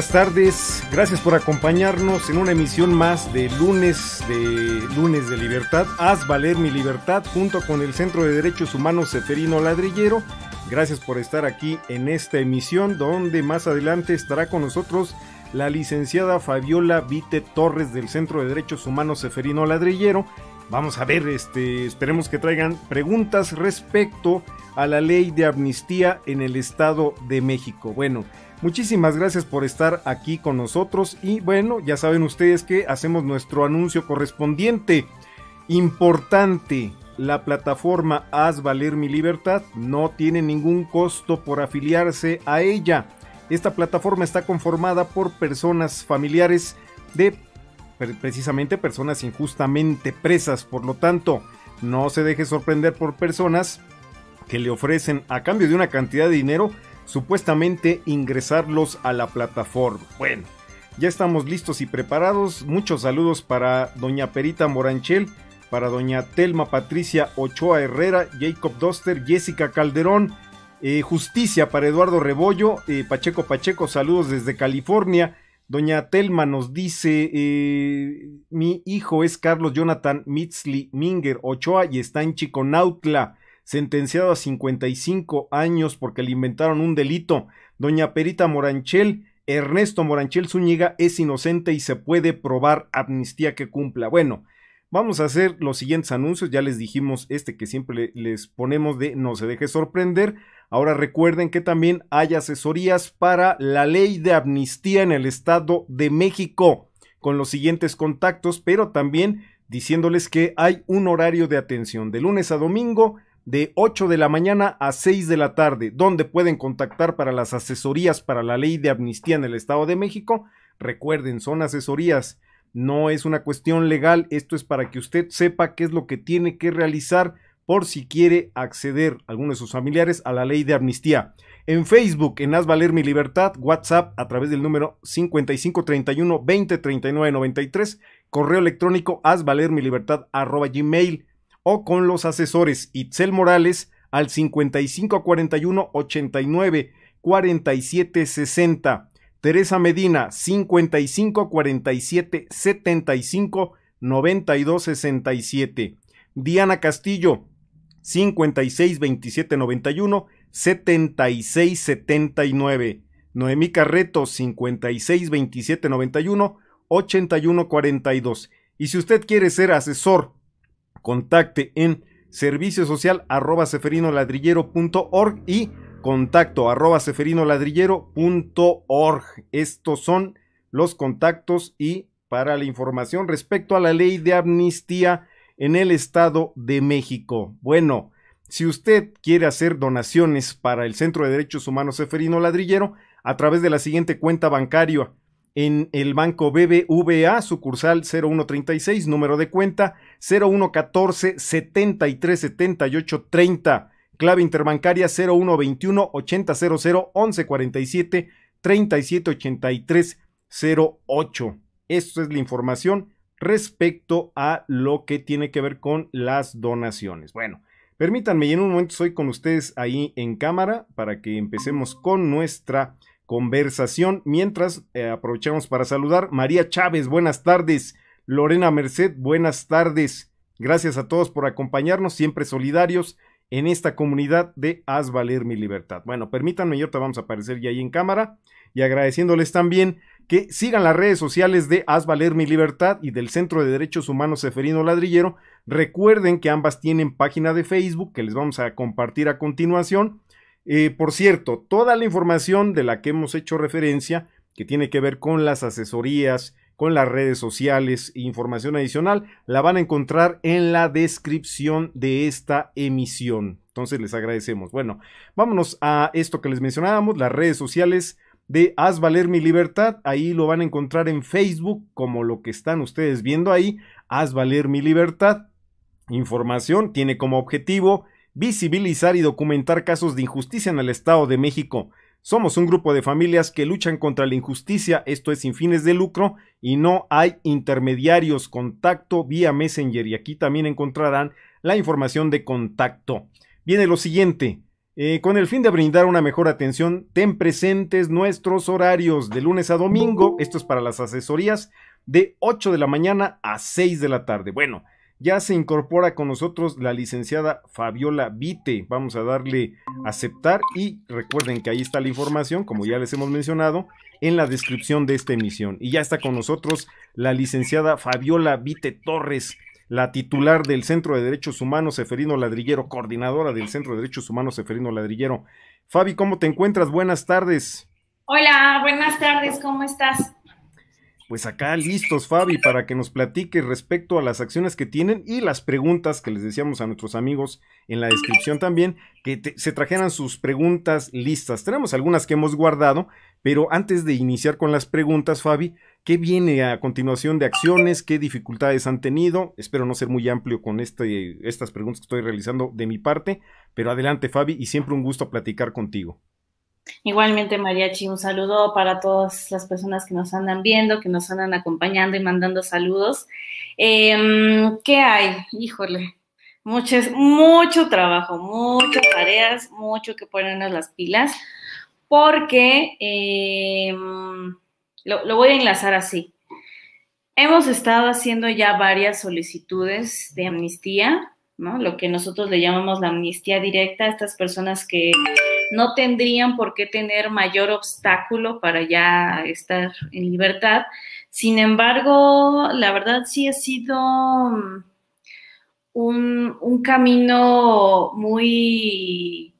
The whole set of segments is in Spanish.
buenas tardes. Gracias por acompañarnos en una emisión más de lunes de lunes de libertad. Haz valer mi libertad junto con el Centro de Derechos Humanos Seferino Ladrillero. Gracias por estar aquí en esta emisión donde más adelante estará con nosotros la licenciada Fabiola Vite Torres del Centro de Derechos Humanos Seferino Ladrillero. Vamos a ver, este, esperemos que traigan preguntas respecto a la ley de amnistía en el Estado de México. Bueno, Muchísimas gracias por estar aquí con nosotros y bueno, ya saben ustedes que hacemos nuestro anuncio correspondiente. Importante, la plataforma Haz Valer Mi Libertad no tiene ningún costo por afiliarse a ella. Esta plataforma está conformada por personas familiares de precisamente personas injustamente presas, por lo tanto, no se deje sorprender por personas que le ofrecen a cambio de una cantidad de dinero supuestamente ingresarlos a la plataforma. Bueno, ya estamos listos y preparados. Muchos saludos para doña Perita Moranchel, para doña Telma Patricia Ochoa Herrera, Jacob Doster, Jessica Calderón, eh, Justicia para Eduardo Rebollo, eh, Pacheco Pacheco, saludos desde California. Doña Telma nos dice, eh, mi hijo es Carlos Jonathan Mitzli Minger Ochoa y está en Chiconautla sentenciado a 55 años porque le inventaron un delito. Doña Perita Moranchel, Ernesto Moranchel Zúñiga es inocente y se puede probar amnistía que cumpla. Bueno, Vamos a hacer los siguientes anuncios. Ya les dijimos este que siempre les ponemos de no se deje sorprender. Ahora recuerden que también hay asesorías para la ley de amnistía en el Estado de México con los siguientes contactos, pero también diciéndoles que hay un horario de atención de lunes a domingo de 8 de la mañana a 6 de la tarde, donde pueden contactar para las asesorías para la ley de amnistía en el Estado de México. Recuerden, son asesorías, no es una cuestión legal, esto es para que usted sepa qué es lo que tiene que realizar por si quiere acceder alguno de sus familiares a la ley de amnistía. En Facebook, en Haz Valer Mi Libertad, WhatsApp a través del número 5531 203993, correo electrónico Libertad arroba gmail o con los asesores Itzel Morales al 55 41 89 47 60. Teresa Medina 55 47 75 92 67. Diana Castillo 56 27 91 76 79. Noemí Carreto 56 27 91 81 42. Y si usted quiere ser asesor Contacte en servicio social arroba y contacto arroba Estos son los contactos y para la información respecto a la ley de amnistía en el Estado de México. Bueno, si usted quiere hacer donaciones para el Centro de Derechos Humanos Seferino Ladrillero a través de la siguiente cuenta bancaria en el Banco BBVA, sucursal 0136, número de cuenta 0114 73 78 30. Clave interbancaria 0121 8000 1147 83 08. Esto es la información respecto a lo que tiene que ver con las donaciones. Bueno, permítanme, y en un momento soy con ustedes ahí en cámara para que empecemos con nuestra conversación. Mientras eh, aprovechamos para saludar María Chávez, buenas tardes. Lorena Merced, buenas tardes. Gracias a todos por acompañarnos, siempre solidarios en esta comunidad de Haz Valer Mi Libertad. Bueno, permítanme, y ahorita vamos a aparecer ya ahí en cámara y agradeciéndoles también que sigan las redes sociales de Haz Valer Mi Libertad y del Centro de Derechos Humanos Seferino Ladrillero. Recuerden que ambas tienen página de Facebook que les vamos a compartir a continuación. Eh, por cierto, toda la información de la que hemos hecho referencia, que tiene que ver con las asesorías, con las redes sociales e información adicional la van a encontrar en la descripción de esta emisión. Entonces les agradecemos. Bueno, vámonos a esto que les mencionábamos, las redes sociales de Haz Valer Mi Libertad. Ahí lo van a encontrar en Facebook, como lo que están ustedes viendo ahí, Haz Valer Mi Libertad. Información tiene como objetivo visibilizar y documentar casos de injusticia en el Estado de México somos un grupo de familias que luchan contra la injusticia, esto es sin fines de lucro y no hay intermediarios. Contacto vía Messenger y aquí también encontrarán la información de contacto. Viene lo siguiente. Eh, con el fin de brindar una mejor atención, ten presentes nuestros horarios de lunes a domingo. Esto es para las asesorías de 8 de la mañana a 6 de la tarde. Bueno, ya se incorpora con nosotros la licenciada Fabiola Vite. Vamos a darle aceptar y recuerden que ahí está la información, como ya les hemos mencionado, en la descripción de esta emisión. Y ya está con nosotros la licenciada Fabiola Vite Torres, la titular del Centro de Derechos Humanos Eferino Ladrillero, coordinadora del Centro de Derechos Humanos Eferino Ladrillero. Fabi, ¿cómo te encuentras? Buenas tardes. Hola, buenas tardes, ¿cómo estás? pues acá listos, Fabi, para que nos platique respecto a las acciones que tienen y las preguntas que les decíamos a nuestros amigos en la descripción también, que se trajeran sus preguntas listas. Tenemos algunas que hemos guardado, pero antes de iniciar con las preguntas, Fabi, ¿qué viene a continuación de acciones? ¿Qué dificultades han tenido? Espero no ser muy amplio con este, estas preguntas que estoy realizando de mi parte, pero adelante, Fabi, y siempre un gusto platicar contigo. Igualmente, Mariachi, un saludo para todas las personas que nos andan viendo, que nos andan acompañando y mandando saludos. Em, ¿Qué hay? Híjole, mucho trabajo, muchas tareas, mucho que ponernos las pilas, porque em, lo, voy a enlazar así. Hemos estado haciendo ya varias solicitudes de amnistía, ¿no? Lo que nosotros le llamamos la amnistía directa a estas personas que no tendrían por qué tener mayor obstáculo para ya estar en libertad. Sin embargo, la verdad sí ha sido mm, un, camino muy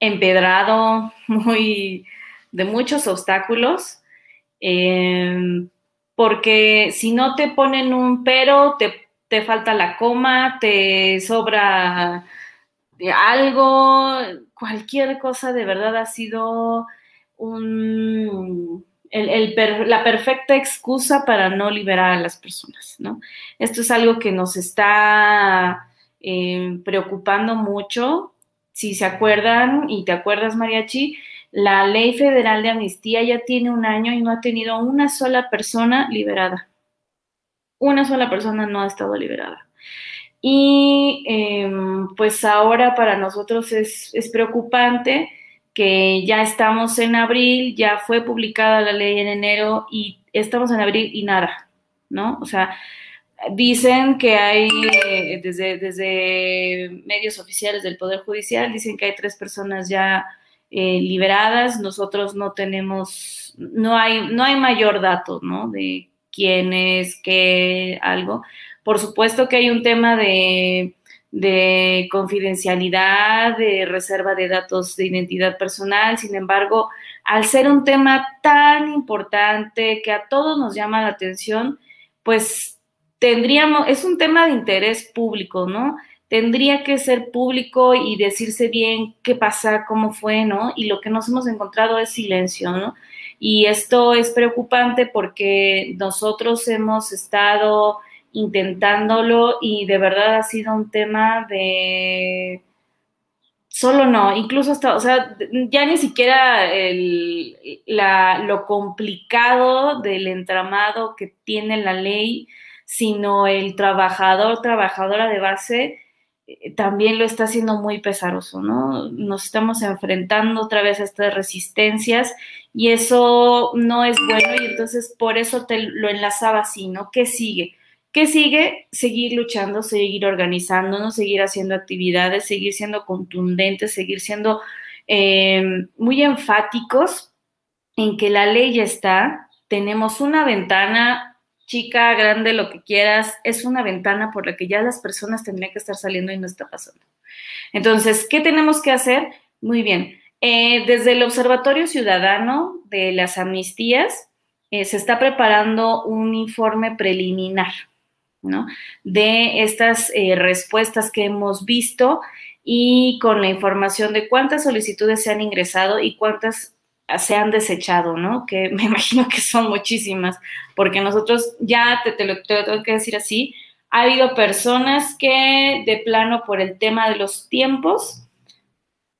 empedrado, muy de muchos obstáculos, em, porque si no te ponen un pero, te, te falta la coma, te sobra de algo, cualquier cosa de verdad ha sido la perfecta excusa para no liberar a las personas, ¿no? Esto es algo que nos está eh, preocupando mucho. Si se acuerdan, y te acuerdas, Mariachi, la ley federal de amnistía ya tiene un año y no ha tenido una sola persona liberada. Una sola persona no ha estado liberada. Y em, pues ahora para nosotros es, preocupante que ya estamos en abril, ya fue publicada la ley en enero y estamos en abril y nada, ¿no? O sea, dicen que hay, eh, desde, desde medios oficiales del Poder Judicial, dicen que hay tres personas ya eh, liberadas, nosotros no tenemos, no hay, no hay mayor dato, ¿no? De quién es, qué, algo. Por supuesto que hay un tema de, confidencialidad, de reserva de datos de identidad personal, sin embargo, al ser un tema tan importante que a todos nos llama la atención, pues tendríamos, es un tema de interés público, ¿no? Tendría que ser público y decirse bien qué pasa, cómo fue, ¿no? Y lo que nos hemos encontrado es silencio, ¿no? Y esto es preocupante porque nosotros hemos estado intentándolo y de verdad ha sido un tema de solo no, incluso hasta, o sea, ya ni siquiera lo complicado del entramado que tiene la ley, sino el trabajador, trabajadora de base, eh, también lo está haciendo muy pesaroso, ¿no? Nos estamos enfrentando otra vez a estas resistencias y eso no es bueno y entonces por eso te lo enlazaba así, ¿no? ¿Qué sigue? ¿Qué sigue? Seguir luchando, seguir organizándonos, seguir haciendo actividades, seguir siendo contundentes, seguir siendo eh, muy enfáticos en que la ley está. Tenemos una ventana, chica, grande, lo que quieras, es una ventana por la que ya las personas tendrían que estar saliendo y no está pasando. Entonces, ¿qué tenemos que hacer? Muy bien. Eh, desde el Observatorio Ciudadano de las Amnistías eh, se está preparando un informe preliminar de estas eh, respuestas que hemos visto y con la información de cuántas solicitudes se han ingresado y cuántas se han desechado, ¿no? Que me imagino que son muchísimas, porque nosotros ya te, te lo tengo que decir así, ha habido personas que de plano por el tema de los tiempos,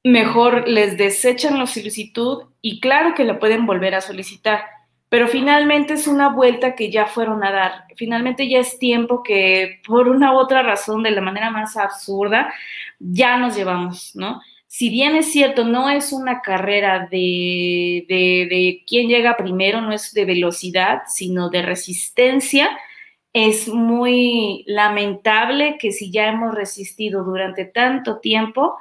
mejor les desechan la solicitud y claro que la pueden volver a solicitar, pero finalmente es una vuelta que ya fueron a dar. Finalmente ya es tiempo que por una u otra razón, de la manera más absurda, ya nos llevamos, ¿no? Si bien es cierto, no es una carrera de, de, de quién llega primero, no es de velocidad, sino de resistencia. Es muy lamentable que si ya hemos resistido durante tanto tiempo,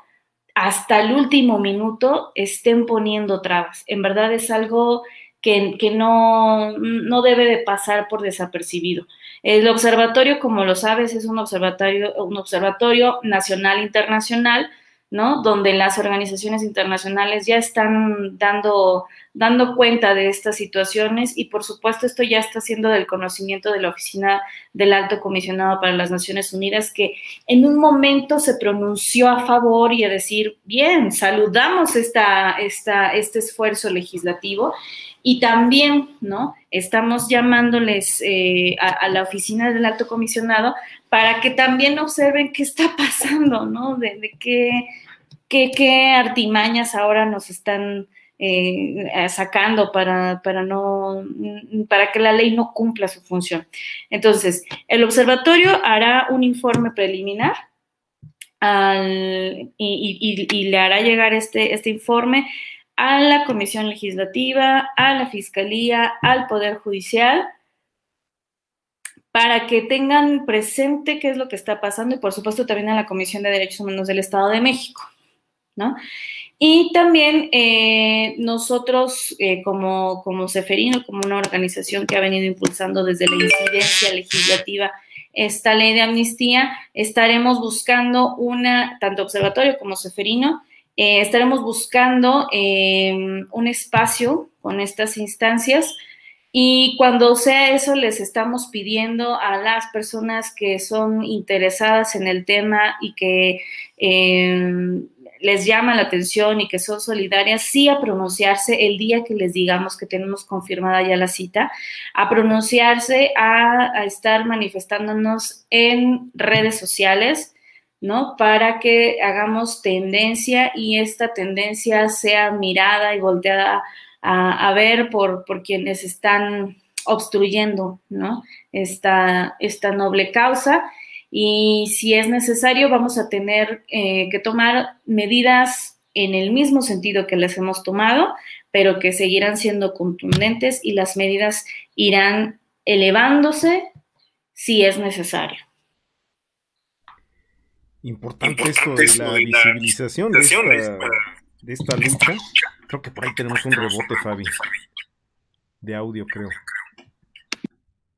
hasta el último minuto estén poniendo trabas. En verdad es algo que, no, debe de pasar por desapercibido. El observatorio, como lo sabes, es un observatorio, un observatorio nacional internacional, ¿no? Donde las organizaciones internacionales ya están dando, dando cuenta de estas situaciones y, por supuesto, esto ya está siendo del conocimiento de la Oficina del Alto Comisionado para las Naciones Unidas, que en un momento se pronunció a favor y a decir, bien, saludamos esta, esta, este esfuerzo legislativo y también, ¿no? Estamos llamándoles eh, a, la oficina del alto comisionado para que también observen qué está pasando, ¿no? De, qué, qué, artimañas ahora nos están eh, eh, sacando para, para, no, para que la ley no cumpla su función. Entonces, el observatorio hará un informe preliminar al, y, y, le hará llegar este, este informe a la Comisión Legislativa, a la Fiscalía, al Poder Judicial, para que tengan presente qué es lo que está pasando y por supuesto también a la Comisión de Derechos Humanos del Estado de México, ¿no? Y también eh, nosotros eh, como, como Seferino, como una organización que ha venido impulsando desde la incidencia legislativa esta ley de amnistía, estaremos buscando una, tanto observatorio como Seferino, eh, estaremos buscando em, un espacio con estas instancias y cuando sea eso les estamos pidiendo a las personas que son interesadas en el tema y que em, les llama la atención y que son solidarias, sí a pronunciarse el día que les digamos que tenemos confirmada ya la cita, a pronunciarse, a estar manifestándonos en redes sociales, ¿no? Para que hagamos tendencia y esta tendencia sea mirada y volteada a, ver por, quienes están obstruyendo, Esta, esta noble causa. Y si es necesario, vamos a tener eh, que tomar medidas en el mismo sentido que las hemos tomado, pero que seguirán siendo contundentes y las medidas irán elevándose si es necesario importante, esto de la visibilización de esta, lucha. Creo que por ahí tenemos un rebote, Fabi. De audio, creo.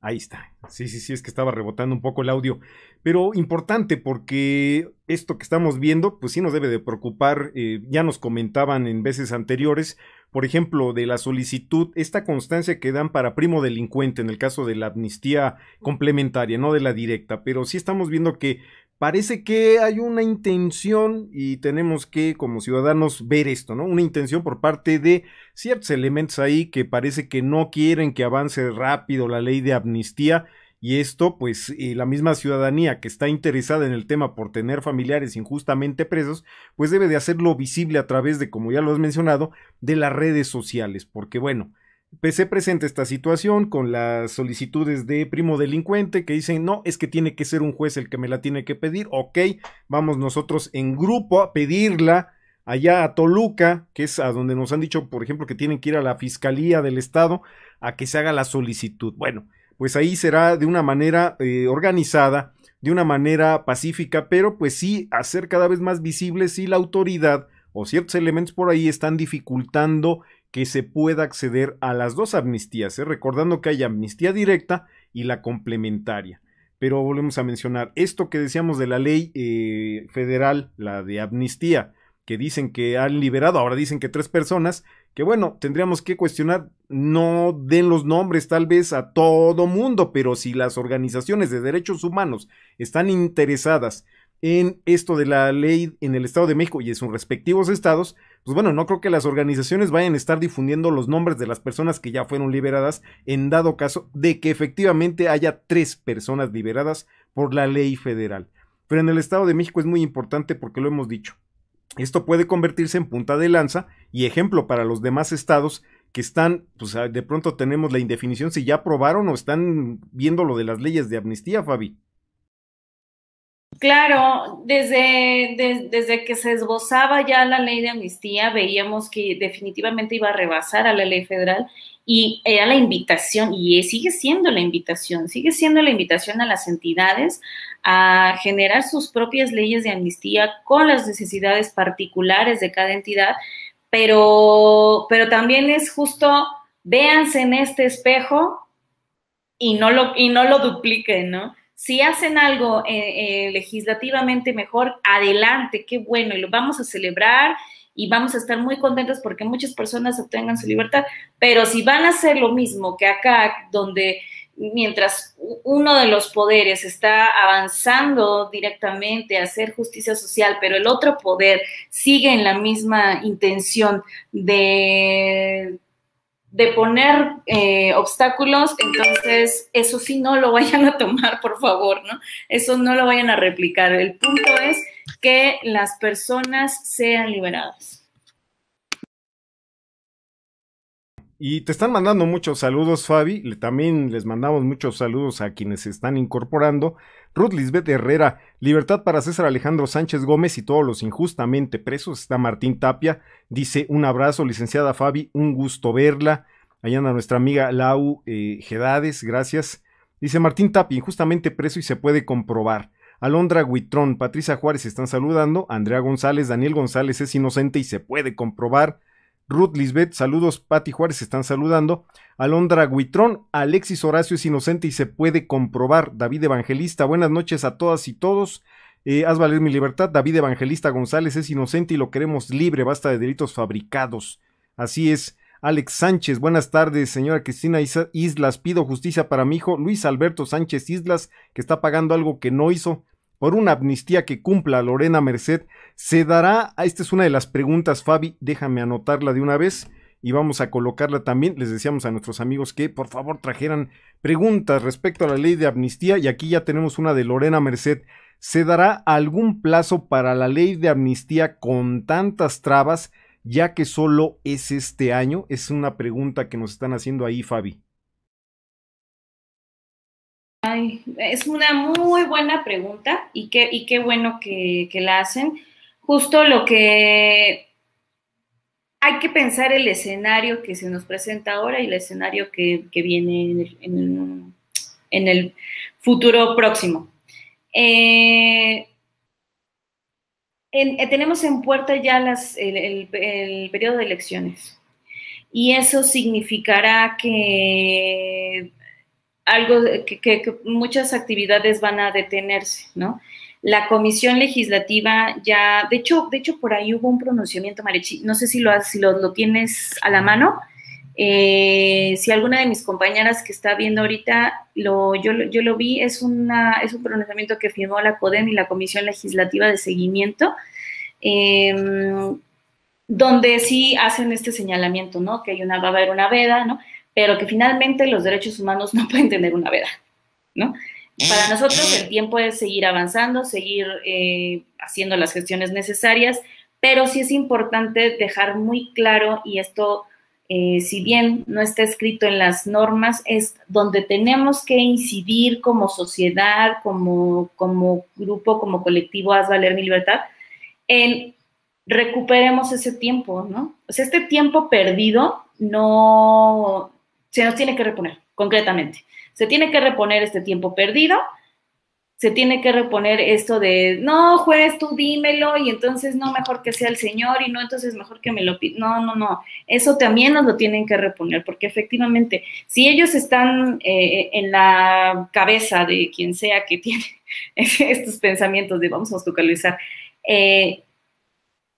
Ahí está. Sí, sí, sí, es que estaba rebotando un poco el audio. Pero importante porque esto que estamos viendo, pues sí nos debe de preocupar. Eh, ya nos comentaban en veces anteriores, por ejemplo, de la solicitud, esta constancia que dan para primo delincuente en el caso de la amnistía complementaria, no de la directa. Pero sí estamos viendo que parece que hay una intención y tenemos que como ciudadanos ver esto, ¿no? Una intención por parte de ciertos elementos ahí que parece que no quieren que avance rápido la ley de amnistía y esto pues eh, la misma ciudadanía que está interesada en el tema por tener familiares injustamente presos pues debe de hacerlo visible a través de como ya lo has mencionado de las redes sociales porque bueno se presenta esta situación con las solicitudes de primo delincuente que dicen, no, es que tiene que ser un juez el que me la tiene que pedir, ok, vamos nosotros en grupo a pedirla allá a Toluca, que es a donde nos han dicho, por ejemplo, que tienen que ir a la Fiscalía del Estado a que se haga la solicitud. Bueno, pues ahí será de una manera eh, organizada, de una manera pacífica, pero pues sí hacer cada vez más visible si la autoridad o ciertos elementos por ahí están dificultando que se pueda acceder a las dos amnistías, ¿eh? recordando que hay amnistía directa y la complementaria. Pero volvemos a mencionar esto que decíamos de la ley eh, federal, la de amnistía, que dicen que han liberado, ahora dicen que tres personas, que bueno, tendríamos que cuestionar, no den los nombres tal vez a todo mundo, pero si las organizaciones de derechos humanos están interesadas en esto de la ley en el Estado de México y en sus respectivos estados, pues bueno, no creo que las organizaciones vayan a estar difundiendo los nombres de las personas que ya fueron liberadas en dado caso de que efectivamente haya tres personas liberadas por la ley federal. Pero en el Estado de México es muy importante porque lo hemos dicho. Esto puede convertirse en punta de lanza y ejemplo para los demás estados que están, pues de pronto tenemos la indefinición si ya aprobaron o están viendo lo de las leyes de amnistía, Fabi. Claro, desde, que se esbozaba ya la ley de amnistía, veíamos que definitivamente iba a rebasar a la ley federal y era la invitación, y sigue siendo la invitación, sigue siendo la invitación a las entidades a generar sus propias leyes de amnistía con las necesidades particulares de cada entidad, pero, pero también es justo, véanse en este espejo y no lo, y no lo dupliquen, ¿no? Si hacen algo eh, eh, legislativamente mejor, adelante, qué bueno, y lo vamos a celebrar y vamos a estar muy contentos porque muchas personas obtengan su libertad, pero si van a hacer lo mismo que acá, donde mientras uno de los poderes está avanzando directamente a hacer justicia social, pero el otro poder sigue en la misma intención de de poner eh, obstáculos, entonces eso sí no lo vayan a tomar, por favor, ¿no? Eso no lo vayan a replicar. El punto es que las personas sean liberadas. Y te están mandando muchos saludos, Fabi. También les mandamos muchos saludos a quienes se están incorporando. Ruth Lisbeth Herrera, libertad para César Alejandro Sánchez Gómez y todos los injustamente presos. Está Martín Tapia, dice un abrazo, licenciada Fabi, un gusto verla. Allá anda nuestra amiga Lau eh, Gedades, gracias. Dice Martín Tapia, injustamente preso y se puede comprobar. Alondra Guitrón, Patricia Juárez están saludando. Andrea González, Daniel González es inocente y se puede comprobar. Ruth Lisbeth, saludos. Pati Juárez están saludando. Alondra Guitrón, Alexis Horacio es inocente y se puede comprobar. David Evangelista, buenas noches a todas y todos. Eh, haz valer mi libertad. David Evangelista González es inocente y lo queremos libre. Basta de delitos fabricados. Así es. Alex Sánchez, buenas tardes, señora Cristina Islas. Pido justicia para mi hijo Luis Alberto Sánchez Islas, que está pagando algo que no hizo por una amnistía que cumpla Lorena Merced, se dará, ah, esta es una de las preguntas, Fabi, déjame anotarla de una vez y vamos a colocarla también. Les decíamos a nuestros amigos que por favor trajeran preguntas respecto a la ley de amnistía y aquí ya tenemos una de Lorena Merced. ¿Se dará algún plazo para la ley de amnistía con tantas trabas ya que solo es este año? Es una pregunta que nos están haciendo ahí, Fabi es una muy buena pregunta y qué, bueno que, la hacen. Justo lo que hay que pensar el escenario que se nos presenta ahora y el escenario que, viene en el, futuro próximo. Eh, eh, tenemos en puerta ya el periodo de elecciones y eso significará que algo que, muchas actividades van a detenerse, ¿no? La comisión legislativa ya, de hecho, de hecho por ahí hubo un pronunciamiento, Marechi, no sé si lo, si lo, tienes a la mano, eh, si alguna de mis compañeras que está viendo ahorita, lo, yo, yo lo vi, es, una, es un pronunciamiento que firmó la CODEN y la Comisión Legislativa de Seguimiento, em, donde sí hacen este señalamiento, ¿no? Que hay una, va a haber una veda, ¿no? pero que finalmente los derechos humanos no pueden tener una veda, ¿no? Para nosotros el tiempo es seguir avanzando, seguir eh, haciendo las gestiones necesarias, pero sí es importante dejar muy claro, y esto, eh, si bien no está escrito en las normas, es donde tenemos que incidir como sociedad, como, como grupo, como colectivo, haz valer mi libertad, en recuperemos ese tiempo, ¿no? O sea, este tiempo perdido no, se nos tiene que reponer, concretamente. Se tiene que reponer este tiempo perdido, se tiene que reponer esto de, no, juez, tú dímelo, y entonces no, mejor que sea el Señor, y no, entonces mejor que me lo pida. No, no, no, eso también nos lo tienen que reponer, porque efectivamente, si ellos están eh, en la cabeza de quien sea que tiene estos pensamientos de vamos a obstaculizar, eh,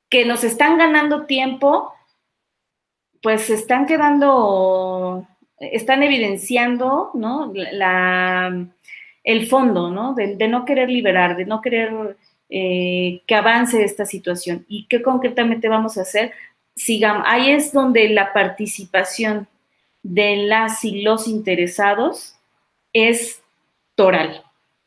que nos están ganando tiempo, pues se están quedando están evidenciando, ¿no? La, el fondo, ¿no? De, no querer liberar, de no querer eh, que avance esta situación. ¿Y qué concretamente vamos a hacer? Sigamos. Ahí es donde la participación de las y los interesados es toral,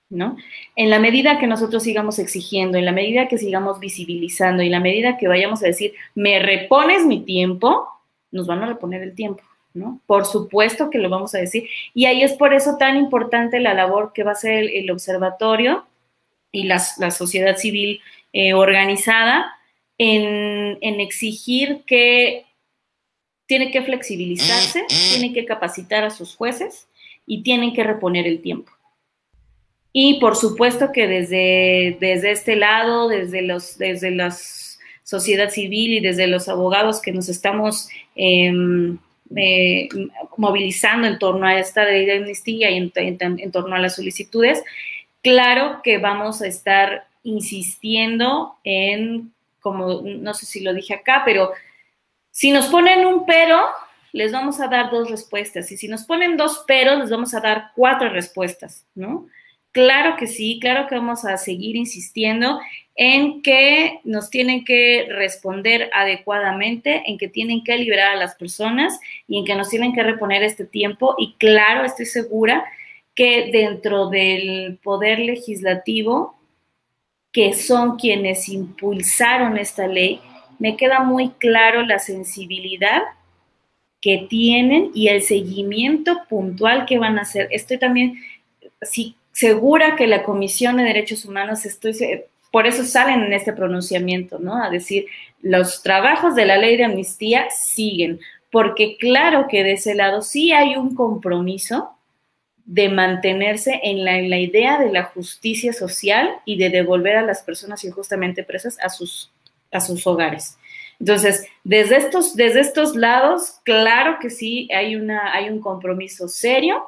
¿no? En la medida que nosotros sigamos exigiendo, en la medida que sigamos visibilizando, y la medida que vayamos a decir, me repones mi tiempo, nos van a reponer el tiempo. Por supuesto que lo vamos a decir. Y ahí es por eso tan importante la labor que va a hacer el, observatorio y las, la sociedad civil eh, organizada en, exigir que tiene que flexibilizarse, mm, mm. tiene que capacitar a sus jueces y tienen que reponer el tiempo. Y por supuesto que desde, desde este lado, desde, desde la sociedad civil y desde los abogados que nos estamos em, movilizando en torno a esta ley de amnistía y en, torno a las solicitudes. Claro que vamos a estar insistiendo en, como no sé si lo dije acá, pero si nos ponen un pero, les vamos a dar dos respuestas. Y si nos ponen dos pero, les vamos a dar cuatro respuestas, ¿no? Claro que sí, claro que vamos a seguir insistiendo en que nos tienen que responder adecuadamente, en que tienen que liberar a las personas y en que nos tienen que reponer este tiempo. Y claro, estoy segura que dentro del poder legislativo, que son quienes impulsaron esta ley, me queda muy claro la sensibilidad que tienen y el seguimiento puntual que van a hacer. Estoy también segura que la Comisión de Derechos Humanos, estoy por eso salen en este pronunciamiento, ¿no? A decir, los trabajos de la ley de amnistía siguen, porque claro que de ese lado sí hay un compromiso de mantenerse en la, idea de la justicia social y de devolver a las personas injustamente presas a sus, a sus hogares. Entonces, desde estos, desde estos lados, claro que sí hay, una, hay un compromiso serio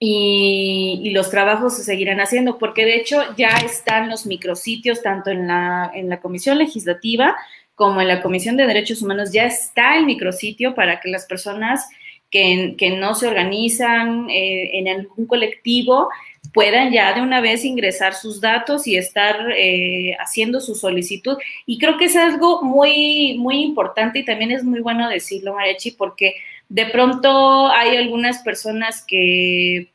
y, los trabajos se seguirán haciendo, porque de hecho ya están los micrositios tanto en la, en la Comisión Legislativa como en la Comisión de Derechos Humanos, ya está el micrositio para que las personas que, que no se organizan eh, en algún colectivo puedan ya de una vez ingresar sus datos y estar eh, haciendo su solicitud. Y creo que es algo muy, muy importante y también es muy bueno decirlo, Marechi, porque de pronto hay algunas personas que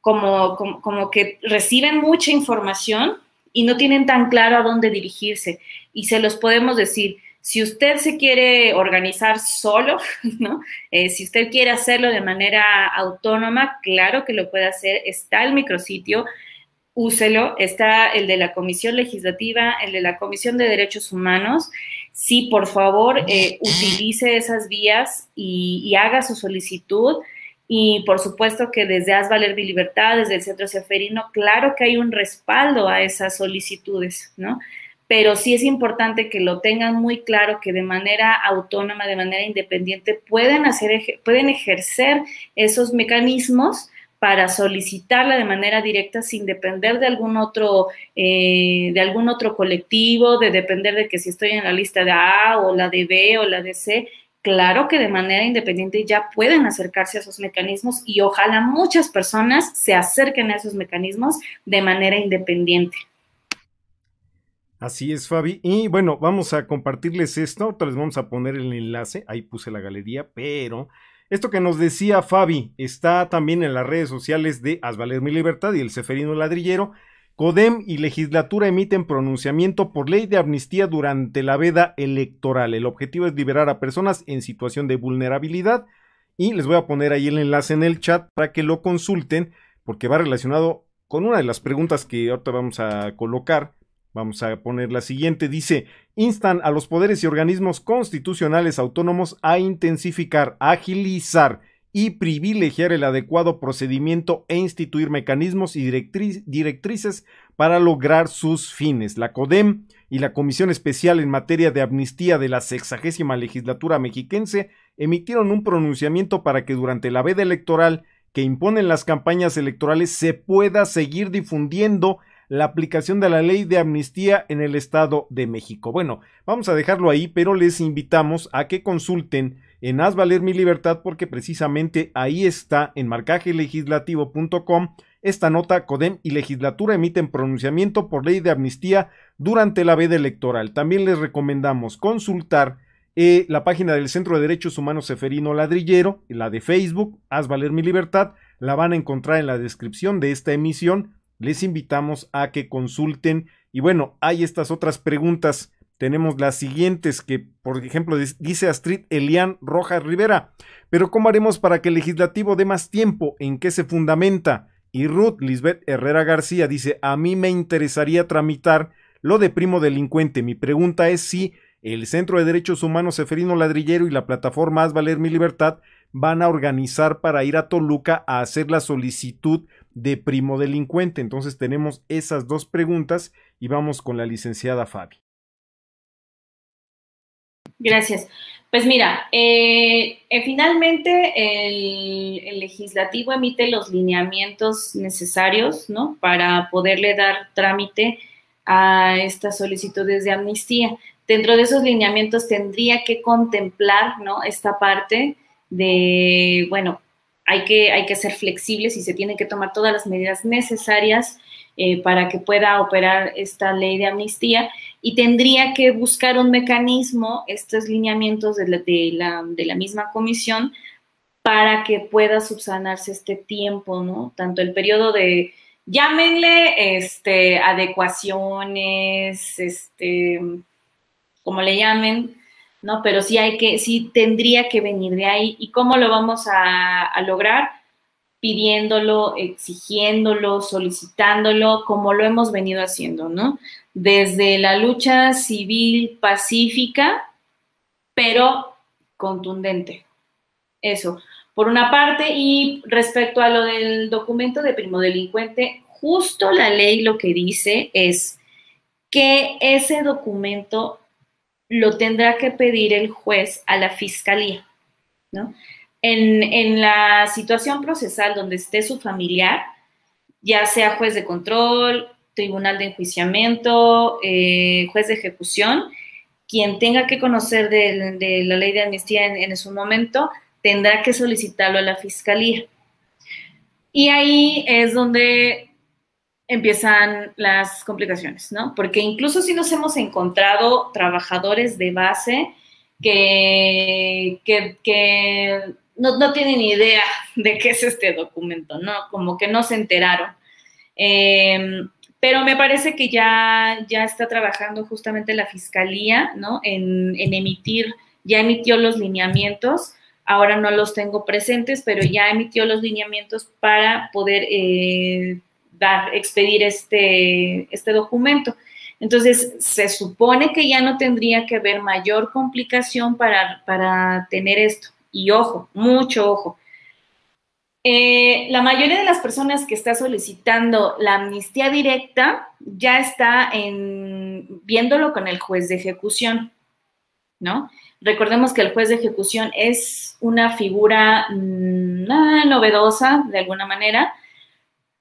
como, que reciben mucha información y no tienen tan claro a dónde dirigirse. Y se los podemos decir, si usted se quiere organizar solo, eh, si usted quiere hacerlo de manera autónoma, claro que lo puede hacer, está el micrositio, úselo, está el de la Comisión Legislativa, el de la Comisión de Derechos Humanos sí, por favor, eh, utilice esas vías y, haga su solicitud. Y por supuesto que desde Haz Valer Libertad, desde el Centro Seferino, claro que hay un respaldo a esas solicitudes, ¿no? Pero sí es importante que lo tengan muy claro que de manera autónoma, de manera independiente, pueden, hacer, pueden ejercer esos mecanismos para solicitarla de manera directa sin depender de algún otro, eh, de algún otro colectivo, de depender de que si estoy en la lista de A o la de B o la de C. Claro que de manera independiente ya pueden acercarse a esos mecanismos y ojalá muchas personas se acerquen a esos mecanismos de manera independiente. Así es, Fabi. Y bueno, vamos a compartirles esto. Otra les vamos a poner el enlace. Ahí puse la galería, pero esto que nos decía Fabi está también en las redes sociales de Haz Mi Libertad y el Seferino Ladrillero. CODEM y legislatura emiten pronunciamiento por ley de amnistía durante la veda electoral. El objetivo es liberar a personas en situación de vulnerabilidad y les voy a poner ahí el enlace en el chat para que lo consulten porque va relacionado con una de las preguntas que ahorita vamos a colocar Vamos a poner la siguiente. Dice, instan a los poderes y organismos constitucionales autónomos a intensificar, agilizar y privilegiar el adecuado procedimiento e instituir mecanismos y directrices para lograr sus fines. La CODEM y la Comisión Especial en materia de amnistía de la sexagésima legislatura mexiquense emitieron un pronunciamiento para que durante la veda electoral que imponen las campañas electorales se pueda seguir difundiendo la aplicación de la ley de amnistía en el Estado de México. Bueno, vamos a dejarlo ahí, pero les invitamos a que consulten en Haz Valer Mi Libertad porque precisamente ahí está en marcajelegislativo.com esta nota CODEM y legislatura emiten pronunciamiento por ley de amnistía durante la veda electoral. También les recomendamos consultar eh, la página del Centro de Derechos Humanos Seferino Ladrillero, la de Facebook, Haz Valer Mi Libertad, la van a encontrar en la descripción de esta emisión les invitamos a que consulten. Y bueno, hay estas otras preguntas. Tenemos las siguientes que, por ejemplo, dice Astrid Elian Rojas Rivera. Pero ¿cómo haremos para que el legislativo dé más tiempo? ¿En qué se fundamenta? Y Ruth Lisbeth Herrera García dice, a mí me interesaría tramitar lo de primo delincuente. Mi pregunta es si el Centro de Derechos Humanos Seferino Ladrillero y la plataforma Haz Valer Mi Libertad van a organizar para ir a Toluca a hacer la solicitud de primo delincuente. Entonces tenemos esas dos preguntas y vamos con la licenciada Fabi. Gracias. Pues mira, eh, eh, finalmente el, legislativo emite los lineamientos necesarios, ¿no? Para poderle dar trámite a estas solicitudes de amnistía. Dentro de esos lineamientos tendría que contemplar, ¿no? Esta parte de, bueno, hay que, hay que ser flexibles y se tienen que tomar todas las medidas necesarias eh, para que pueda operar esta ley de amnistía y tendría que buscar un mecanismo, estos lineamientos de la, de la, misma comisión, para que pueda subsanarse este tiempo, ¿no? Tanto el periodo de, llámenle, este, adecuaciones, este, como le llamen, ¿no? Pero sí hay que, sí tendría que venir de ahí. ¿Y cómo lo vamos a, lograr? pidiéndolo, exigiéndolo, solicitándolo, como lo hemos venido haciendo, ¿no? Desde la lucha civil pacífica, pero contundente. Eso, por una parte, y respecto a lo del documento de primo delincuente, justo la ley lo que dice es que ese documento lo tendrá que pedir el juez a la fiscalía, ¿no? En, la situación procesal donde esté su familiar, ya sea juez de control, tribunal de enjuiciamiento, eh, juez de ejecución, quien tenga que conocer de, la ley de amnistía en, en, su momento, tendrá que solicitarlo a la fiscalía. Y ahí es donde empiezan las complicaciones, ¿no? Porque incluso si nos hemos encontrado trabajadores de base que, no, tienen idea de qué es este documento, ¿no? Como que no se enteraron. Em, pero me parece que ya, ya está trabajando justamente la fiscalía, ¿no? En, emitir, ya emitió los lineamientos, ahora no los tengo presentes, pero ya emitió los lineamientos para poder eh, dar, expedir este, este documento. Entonces, se supone que ya no tendría que haber mayor complicación para, para tener esto. Y ojo, mucho ojo. Eh, la mayoría de las personas que está solicitando la amnistía directa ya está viéndolo con el juez de ejecución, ¿no? Recordemos que el juez de ejecución es una figura mm, ah, novedosa de alguna manera,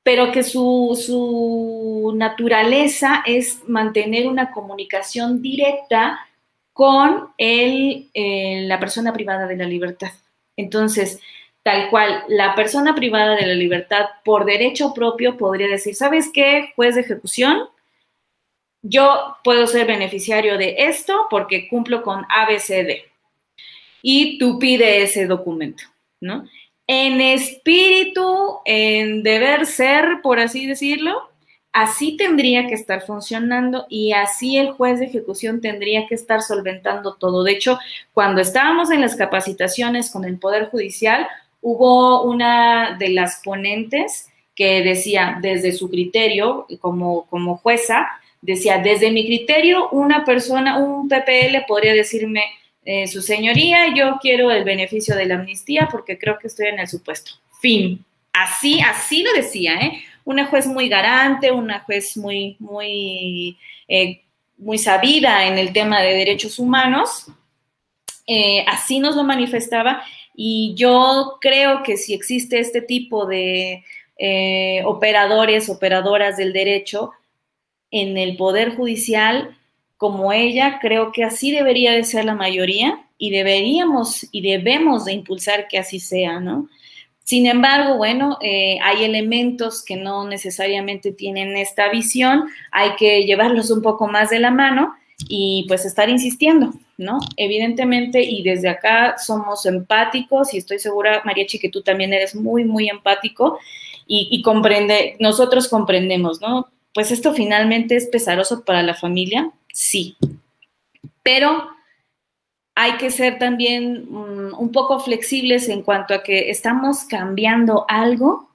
pero que su, naturaleza es mantener una comunicación directa con el, eh, la persona privada de la libertad. Entonces, tal cual, la persona privada de la libertad por derecho propio podría decir, ¿sabes qué, juez de ejecución? Yo puedo ser beneficiario de esto porque cumplo con ABCD. Y tú pide ese documento, ¿no? en espíritu, en deber ser, por así decirlo, así tendría que estar funcionando y así el juez de ejecución tendría que estar solventando todo. De hecho, cuando estábamos en las capacitaciones con el Poder Judicial, hubo una de las ponentes que decía desde su criterio como, como jueza, decía, desde mi criterio, una persona, un PPL podría decirme, eh, su señoría, yo quiero el beneficio de la amnistía porque creo que estoy en el supuesto. Fin. Así, así lo decía, ¿eh? Una juez muy garante, una juez muy, muy, eh, muy sabida en el tema de derechos humanos. Eh, así nos lo manifestaba y yo creo que si existe este tipo de operadores, operadoras del derecho en el Poder Judicial, como ella, creo que así debería de ser la mayoría y deberíamos y debemos de impulsar que así sea, ¿no? Sin embargo, bueno, eh, hay elementos que no necesariamente tienen esta visión, hay que llevarlos un poco más de la mano y pues estar insistiendo, ¿no? Evidentemente, y desde acá somos empáticos y estoy segura, Chi, que tú también eres muy, muy empático y, y comprende, nosotros comprendemos, ¿no? Pues esto finalmente es pesaroso para la familia, sí. Pero hay que ser también mm, un poco flexibles en cuanto a que estamos cambiando algo.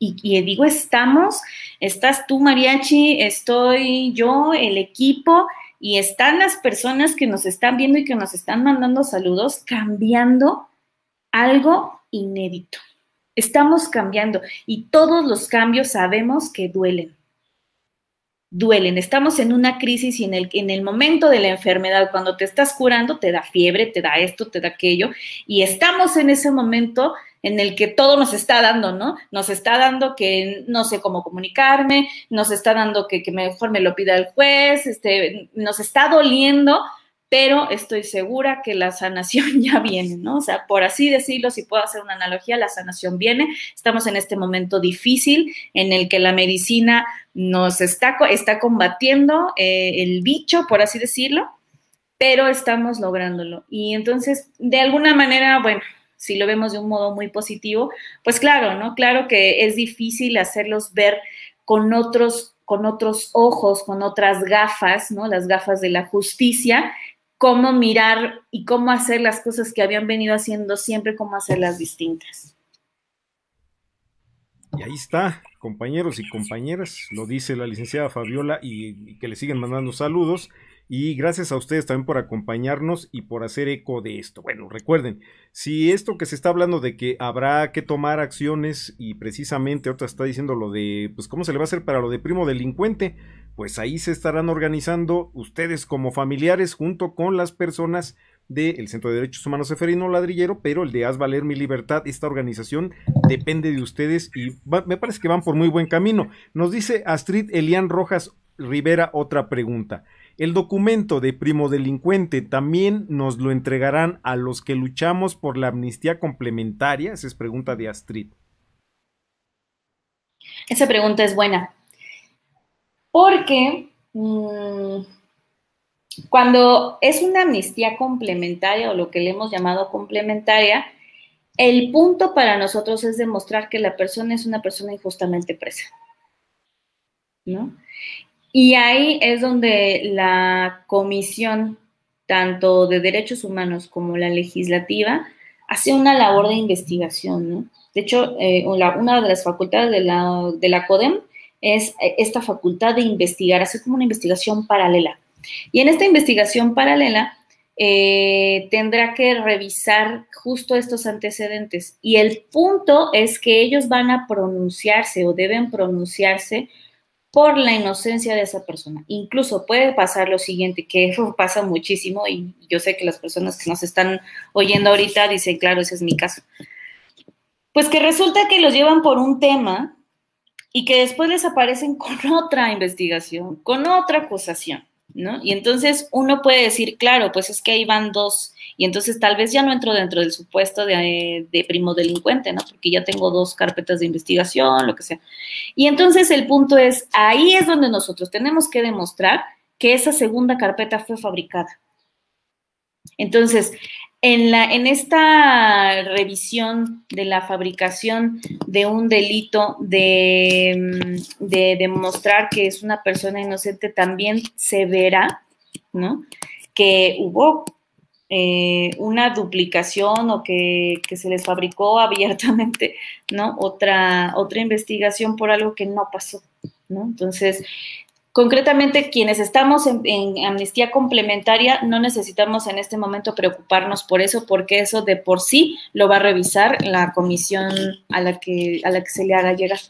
y, digo estamos, estás tú mariachi, estoy yo, el equipo, y están las personas que nos están viendo y que nos están mandando saludos cambiando algo inédito. Estamos cambiando y todos los cambios sabemos que duelen duelen. Estamos en una crisis y en el, en el momento de la enfermedad, cuando te estás curando, te da fiebre, te da esto, te da aquello, y estamos en ese momento en el que todo nos está dando, ¿no? Nos está dando que no sé cómo comunicarme, nos está dando que, que mejor me lo pida el juez, este, nos está doliendo pero estoy segura que la sanación ya viene, ¿no? O sea, por así decirlo, si puedo hacer una analogía, la sanación viene. Estamos en este momento difícil en el que la medicina nos está, está combatiendo eh, el bicho, por así decirlo, pero estamos lográndolo. Y entonces, de alguna manera, bueno, si lo vemos de un modo muy positivo, pues claro, ¿no? Claro que es difícil hacerlos ver con otros con otros ojos, con otras gafas, ¿no? Las gafas de la justicia, cómo mirar y cómo hacer las cosas que habían venido haciendo siempre, cómo hacerlas distintas. Y ahí está, compañeros y compañeras, lo dice la licenciada Fabiola y, que le siguen mandando saludos. Y gracias a ustedes también por acompañarnos y por hacer eco de esto. Bueno, recuerden, si esto que se está hablando de que habrá que tomar acciones y precisamente otra está diciendo lo de, pues cómo se le va a hacer para lo de primo delincuente, pues ahí se estarán organizando ustedes como familiares junto con las personas del Centro de Derechos Humanos Eferino Ladrillero, pero el de Haz Valer Mi Libertad, esta organización depende de ustedes y me parece que van por muy buen camino. Nos dice Astrid Elian Rojas Rivera otra pregunta. El documento de primo delincuente también nos lo entregarán a los que luchamos por la amnistía complementaria, esa es pregunta de Astrid. Esa pregunta es buena. Porque mm, cuando es una amnistía complementaria o lo que le hemos llamado complementaria, el punto para nosotros es demostrar que la persona es una persona injustamente presa. ¿No? Y ahí es donde la comisión, tanto de derechos humanos como la legislativa, hace una labor de investigación, De hecho, eh, una de las facultades de la, de la CODEM es eh, esta facultad de investigar, hacer como una investigación paralela. Y en esta investigación paralela eh, tendrá que revisar justo estos antecedentes. Y el punto es que ellos van a pronunciarse o deben pronunciarse por la inocencia de esa persona. Incluso puede pasar lo siguiente, que pasa muchísimo y yo sé que las personas que nos están oyendo ahorita dicen, claro, ese es mi caso. Pues que resulta que los llevan por un tema y que después les aparecen con otra investigación, con otra acusación, ¿no? Y entonces uno puede decir, claro, pues es que ahí van dos, y entonces tal vez ya no entro dentro del supuesto de, primo delincuente, ¿no? Porque ya tengo dos carpetas de investigación, lo que sea. Y entonces el punto es, ahí es donde nosotros tenemos que demostrar que esa segunda carpeta fue fabricada. Entonces, en, la, en esta revisión de la fabricación de un delito de, mm, de demostrar que es una persona inocente, también se verá ¿no? que hubo eh, una duplicación o que, que, se les fabricó abiertamente, ¿no? Otra, otra investigación por algo que no pasó, ¿no? Entonces, Concretamente, quienes estamos en, amnistía complementaria no necesitamos en este momento preocuparnos por eso, porque eso de por sí lo va a revisar la comisión a la que, a la que se le haga llegar.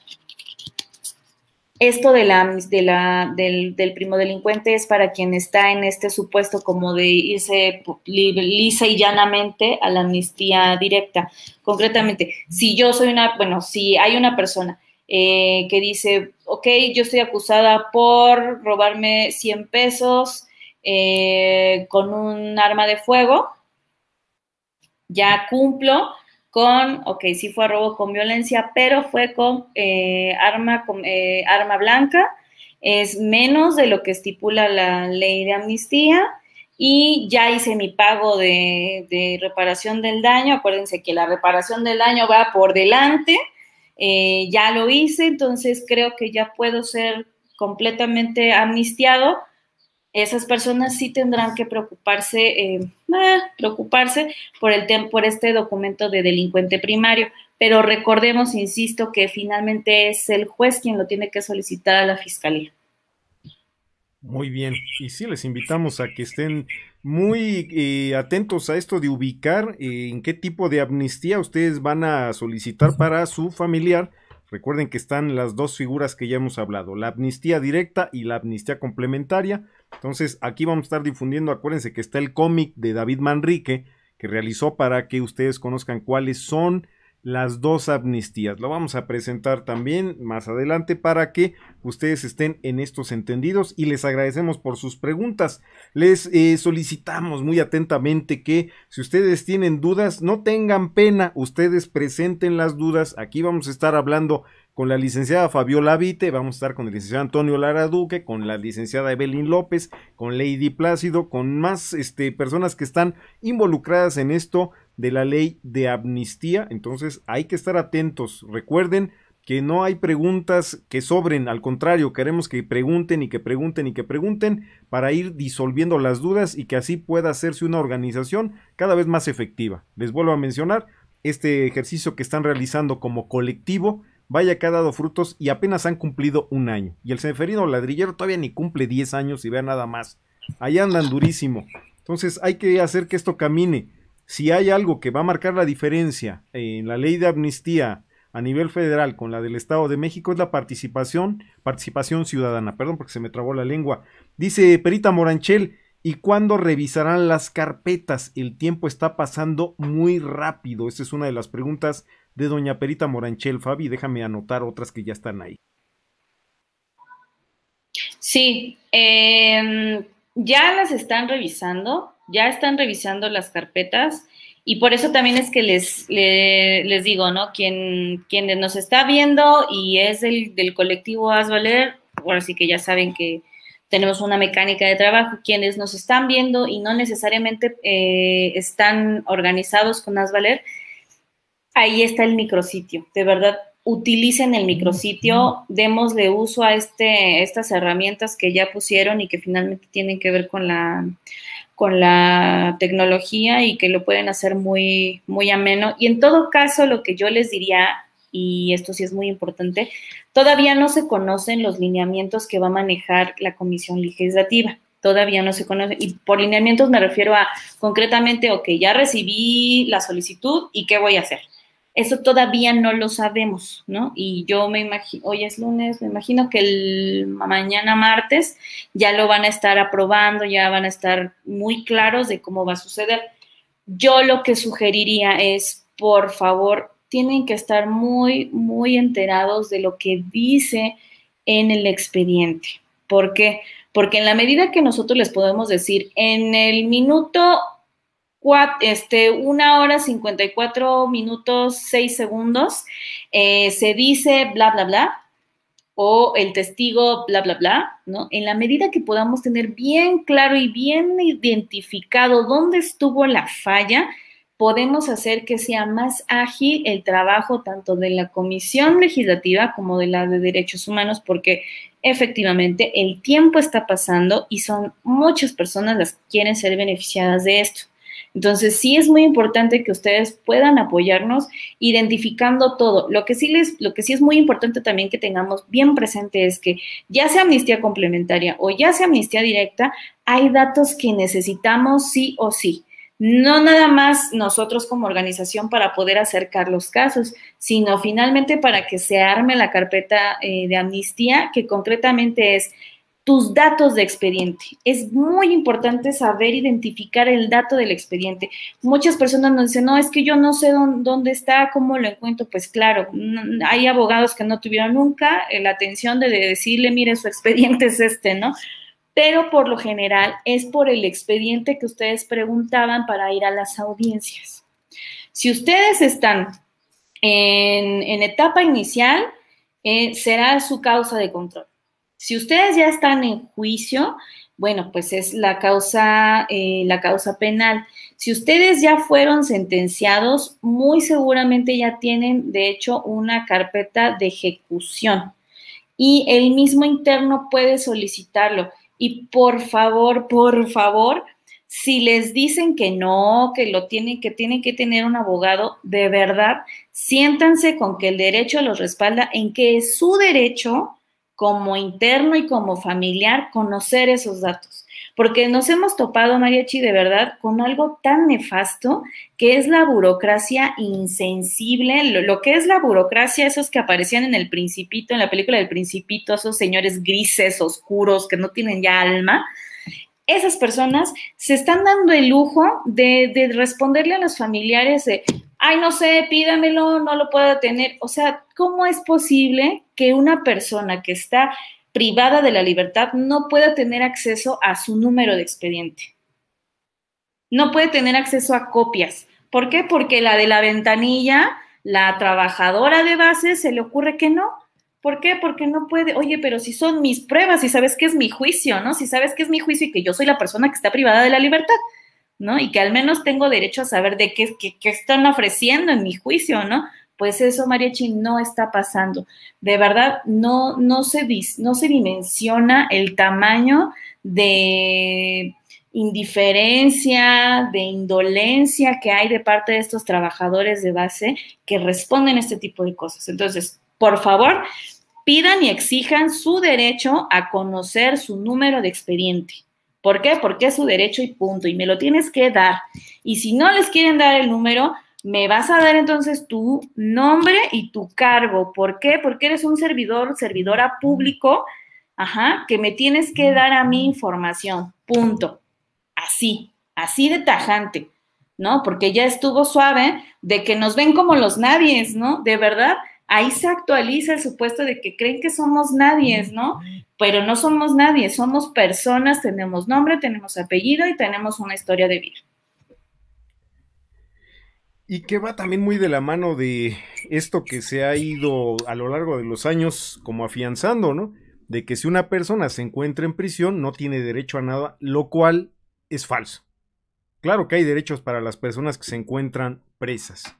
Esto de la, de la, del, del, primo delincuente es para quien está en este supuesto como de irse lisa y llanamente a la amnistía directa. Concretamente, si yo soy una, bueno, si hay una persona eh, que dice, ok, yo estoy acusada por robarme 100 pesos eh, con un arma de fuego, ya cumplo con, ok, sí fue robo con violencia, pero fue con eh, arma, con, arma blanca, es menos de lo que estipula la ley de amnistía y ya hice mi pago de, de reparación del daño. Acuérdense que la reparación del daño va por delante eh, ya lo hice, entonces creo que ya puedo ser completamente amnistiado, esas personas sí tendrán que preocuparse, eh, ah, preocuparse por, el por este documento de delincuente primario. Pero recordemos, insisto, que finalmente es el juez quien lo tiene que solicitar a la fiscalía. Muy bien, y sí les invitamos a que estén muy eh, atentos a esto de ubicar eh, en qué tipo de amnistía ustedes van a solicitar para su familiar. Recuerden que están las dos figuras que ya hemos hablado, la amnistía directa y la amnistía complementaria. Entonces aquí vamos a estar difundiendo, acuérdense que está el cómic de David Manrique que realizó para que ustedes conozcan cuáles son las dos amnistías. Lo vamos a presentar también más adelante para que ustedes estén en estos entendidos y les agradecemos por sus preguntas. Les eh, solicitamos muy atentamente que si ustedes tienen dudas, no tengan pena, ustedes presenten las dudas. Aquí vamos a estar hablando con la licenciada Fabiola Vite, vamos a estar con el licenciado Antonio Lara Duque, con la licenciada Evelyn López, con Lady Plácido, con más este, personas que están involucradas en esto de la ley de amnistía. Entonces hay que estar atentos. Recuerden que no hay preguntas que sobren, al contrario, queremos que pregunten y que pregunten y que pregunten para ir disolviendo las dudas y que así pueda hacerse una organización cada vez más efectiva. Les vuelvo a mencionar, este ejercicio que están realizando como colectivo, vaya que ha dado frutos y apenas han cumplido un año. Y el Seferino Ladrillero todavía ni cumple 10 años y vea nada más. Ahí andan durísimo. Entonces hay que hacer que esto camine si hay algo que va a marcar la diferencia en la ley de amnistía a nivel federal con la del Estado de México es la participación, participación ciudadana, perdón porque se me trabó la lengua. Dice Perita Moranchel, ¿y cuándo revisarán las carpetas? El tiempo está pasando muy rápido. Esa es una de las preguntas de doña Perita Moranchel, Fabi, déjame anotar otras que ya están ahí. Sí, em, ya las están revisando ya están revisando las carpetas y por eso también es que les, les, digo, ¿no? Quien, nos está viendo y es del, del colectivo Asvaler, ahora sí que ya saben que tenemos una mecánica de trabajo, quienes nos están viendo y no necesariamente eh, están organizados con Asvaler, ahí está el micrositio, de verdad. Utilicen el micrositio, démosle uso a este, estas herramientas que ya pusieron y que finalmente tienen que ver con la, con la tecnología y que lo pueden hacer muy, muy ameno. Y en todo caso, lo que yo les diría, y esto sí es muy importante, todavía no se conocen los lineamientos que va a manejar la Comisión Legislativa. Todavía no se conocen. Y por lineamientos me refiero a concretamente, ok, ya recibí la solicitud y qué voy a hacer. Eso todavía no lo sabemos, ¿no? Y yo me imagino, hoy es lunes, me imagino que mañana martes ya lo van a estar aprobando, ya van a estar muy claros de cómo va a suceder. Yo lo que sugeriría es, por favor, tienen que estar muy, muy enterados de lo que dice en el expediente. ¿Por qué? Porque en la medida que nosotros les podemos decir, en el minuto este, una hora 54 minutos 6 segundos, eh, se dice bla, bla, bla, o el testigo bla, bla, bla, ¿no? En la medida que podamos tener bien claro y bien identificado dónde estuvo la falla, podemos hacer que sea más ágil el trabajo tanto de la Comisión Legislativa como de la de Derechos Humanos, porque efectivamente el tiempo está pasando y son muchas personas las que quieren ser beneficiadas de esto. Entonces, sí es muy importante que ustedes puedan apoyarnos identificando todo. Lo que sí les, lo que sí es muy importante también que tengamos bien presente es que ya sea amnistía complementaria o ya sea amnistía directa, hay datos que necesitamos sí o sí no nada más nosotros como organización para poder acercar los casos, sino finalmente para que se arme la carpeta eh, de amnistía, que concretamente es tus datos de expediente. Es muy importante saber identificar el dato del expediente. Muchas personas nos dicen, no, es que yo no sé dónde, está, cómo lo encuentro. Pues claro, hay abogados que no tuvieron nunca eh, la atención de decirle, mire, su expediente es este, ¿no? Pero por lo general es por el expediente que ustedes preguntaban para ir a las audiencias. Si ustedes están en, etapa inicial, eh, será su causa de control. Si ustedes ya están en juicio, bueno, pues es la causa, eh, la causa penal. Si ustedes ya fueron sentenciados, muy seguramente ya tienen, de hecho, una carpeta de ejecución. Y el mismo interno puede solicitarlo. Y por favor, por favor, si les dicen que no, que lo tienen, que tienen que tener un abogado, de verdad, siéntanse con que el derecho los respalda, en que es su derecho como interno y como familiar, conocer esos datos. Porque nos hemos topado, Mariachi, de verdad, con algo tan nefasto que es la burocracia insensible. Lo, que es la burocracia, esos que aparecían en El Principito, en la película del Principito, esos señores grises, oscuros, que no tienen ya alma. Esas personas se están dando el lujo de, de responderle a los familiares de, ay, no sé, pídamelo, no lo puedo tener. O sea, ¿cómo es posible que una persona que está privada de la libertad no pueda tener acceso a su número de expediente? No puede tener acceso a copias. ¿Por qué? Porque la de la ventanilla, la trabajadora de base, se le ocurre que no. ¿Por qué? Porque no puede, oye, pero si son mis pruebas, si sabes que es mi juicio, ¿no? Si sabes que es mi juicio y que yo soy la persona que está privada de la libertad. ¿no? Y que al menos tengo derecho a saber de qué, están ofreciendo en mi juicio, ¿no? Pues eso, Mariachi, no está pasando. De verdad, no, no, se, no se dimensiona el tamaño de indiferencia, de indolencia que hay de parte de estos trabajadores de base que responden a este tipo de cosas. Entonces, por favor, pidan y exijan su derecho a conocer su número de expediente. ¿Por qué? Porque es su derecho y punto, y me lo tienes que dar. Y si no les quieren dar el número, me vas a dar entonces tu nombre y tu cargo. ¿Por qué? Porque eres un servidor, servidora público, ajá, que me tienes que dar a mí información, punto. Así, así de tajante, ¿no? Porque ya estuvo suave de que nos ven como los nadies, ¿no? De verdad, ahí se actualiza el supuesto de que creen que somos nadie, ¿no? Pero no somos nadie, somos personas, tenemos nombre, tenemos apellido y tenemos una historia de vida. Y que va también muy de la mano de esto que se ha ido a lo largo de los años como afianzando, ¿no? De que si una persona se encuentra en prisión no tiene derecho a nada, lo cual es falso. Claro que hay derechos para las personas que se encuentran presas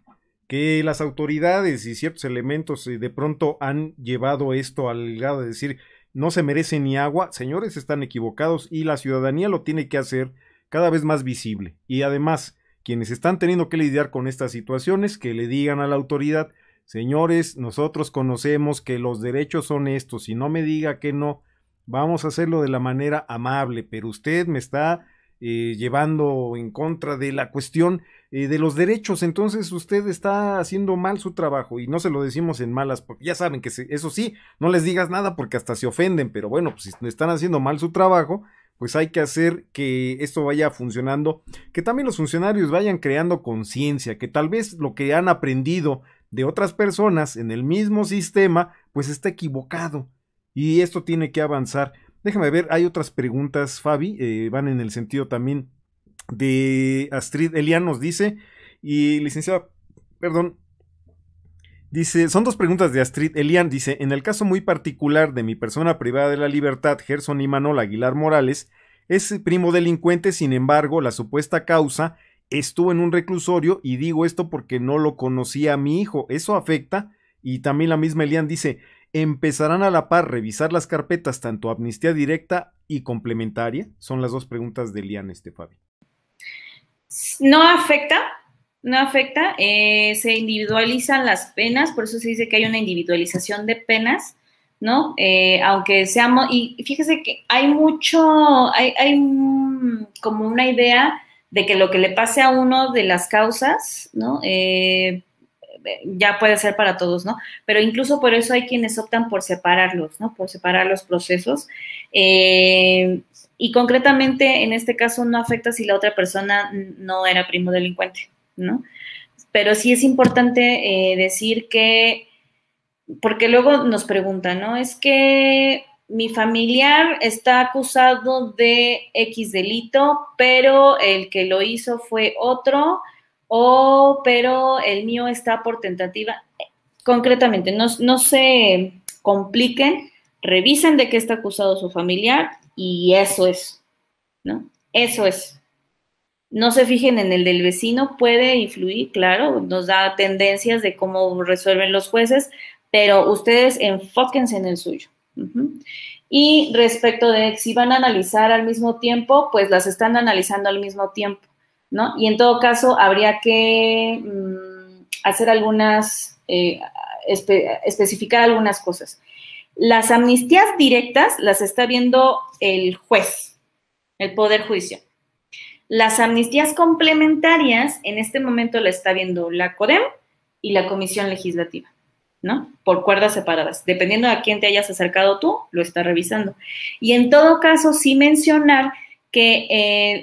que las autoridades y ciertos elementos eh, de pronto han llevado esto al grado de decir no se merece ni agua, señores, están equivocados y la ciudadanía lo tiene que hacer cada vez más visible. Y además, quienes están teniendo que lidiar con estas situaciones, que le digan a la autoridad, señores, nosotros conocemos que los derechos son estos, y no me diga que no, vamos a hacerlo de la manera amable, pero usted me está eh, llevando en contra de la cuestión eh, de los derechos. Entonces usted está haciendo mal su trabajo y no se lo decimos en malas, porque ya saben que eso sí, no les digas nada porque hasta se ofenden, pero bueno, pues si están haciendo mal su trabajo, pues hay que hacer que esto vaya funcionando, que también los funcionarios vayan creando conciencia, que tal vez lo que han aprendido de otras personas en el mismo sistema, pues está equivocado. Y esto tiene que avanzar. Déjame ver, hay otras preguntas, Fabi, eh, van en el sentido también de Astrid Elian nos dice, y licenciada, perdón, Dice, son dos preguntas de Astrid Elian. Dice, en el caso muy particular de mi persona privada de la libertad, Gerson Imanol Aguilar Morales, es primo delincuente, sin embargo, la supuesta causa estuvo en un reclusorio y digo esto porque no lo conocía a mi hijo. Eso afecta. Y también la misma Elian dice, empezarán a la par revisar las carpetas tanto amnistía directa y complementaria? Son las dos preguntas de Liana Estefabi. No afecta, no afecta. Eh, se individualizan las penas, por eso se dice que hay una individualización de penas, ¿no? Eh, aunque seamos, y fíjese que hay mucho, hay, hay como una idea de que lo que le pase a uno de las causas, ¿no? Eh, ya puede ser para todos, ¿no? Pero incluso por eso hay quienes optan por separarlos, ¿no? Por separar los procesos. Eh, y concretamente, en este caso, no afecta si la otra persona no era primo delincuente, ¿no? Pero sí es importante eh, decir que, porque luego nos preguntan, ¿no? Es que mi familiar está acusado de X delito, pero el que lo hizo fue otro o, oh, pero el mío está por tentativa. Concretamente, no, se compliquen, revisen de qué está acusado su familiar y eso es, ¿no? Eso es. No se fijen en el del vecino, puede influir, claro, nos da tendencias de cómo resuelven los jueces, pero ustedes enfóquense en el suyo. Y respecto de si van a analizar al mismo tiempo, pues las están analizando al mismo tiempo. Y en todo caso, habría que mm, hacer algunas, eh, especificar algunas cosas. Las amnistías directas las está viendo el juez, el Poder Judicial. Las amnistías complementarias en este momento la está viendo la CODEM y la Comisión Legislativa, ¿no? Por cuerdas separadas. Dependiendo a quién te hayas acercado tú, lo está revisando. Y en todo caso, sí mencionar que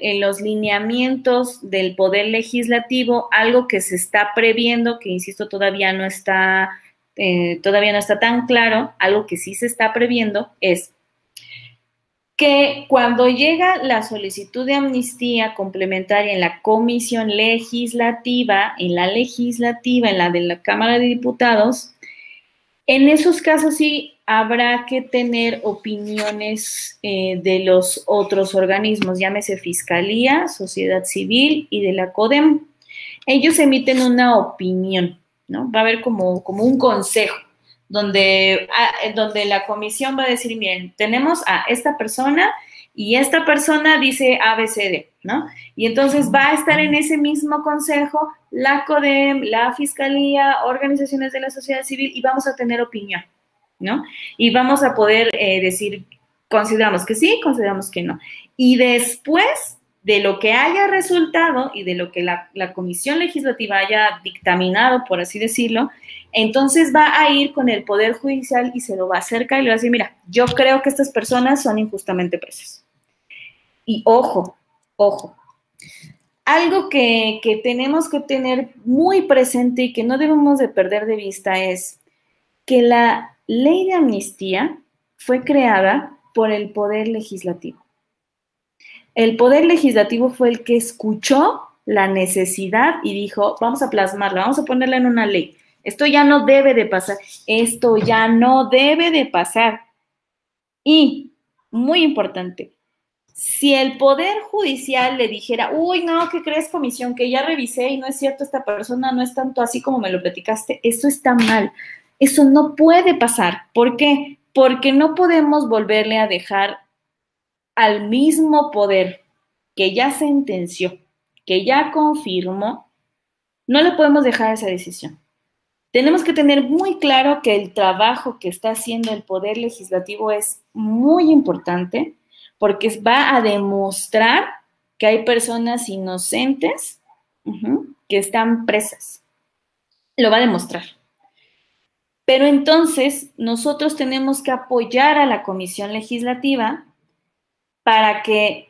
en, los lineamientos del poder legislativo, algo que se está previendo, que insisto, todavía no está, eh, todavía no está tan claro, algo que sí se está previendo es que cuando llega la solicitud de amnistía complementaria en la comisión legislativa, en la legislativa, en la de la Cámara de Diputados, en esos casos sí habrá que tener opiniones eh, de los otros organismos, llámese Fiscalía, Sociedad Civil y de la CODEM. Ellos emiten una opinión, ¿no? Va a haber como, como un consejo donde, ah, donde la comisión va a decir, miren, tenemos a esta persona y esta persona dice ABCD, ¿no? Y entonces va a estar en ese mismo consejo la CODEM, la Fiscalía, organizaciones de la sociedad civil y vamos a tener opinión. Y vamos a poder eh, decir, consideramos que sí, consideramos que no. Y después de lo que haya resultado y de lo que la, comisión legislativa haya dictaminado, por así decirlo, entonces va a ir con el Poder Judicial y se lo va a acercar y le va a decir, mira, yo creo que estas personas son injustamente presas. Y ojo, ojo, algo que, que, tenemos que tener muy presente y que no debemos de perder de vista es que la ley de amnistía fue creada por el Poder Legislativo. El Poder Legislativo fue el que escuchó la necesidad y dijo, vamos a plasmarla, vamos a ponerla en una ley. Esto ya no debe de pasar, esto ya no debe de pasar. Y, muy importante, si el Poder Judicial le dijera, uy, no, ¿qué crees, comisión? Que ya revisé y no es cierto, esta persona no es tanto así como me lo platicaste, eso está mal. Eso no puede pasar. ¿Por qué? Porque no podemos volverle a dejar al mismo poder que ya sentenció, que ya confirmó, no le podemos dejar esa decisión. Tenemos que tener muy claro que el trabajo que está haciendo el Poder Legislativo es muy importante porque va a demostrar que hay personas inocentes que están presas. Lo va a demostrar. Pero entonces nosotros tenemos que apoyar a la Comisión Legislativa para que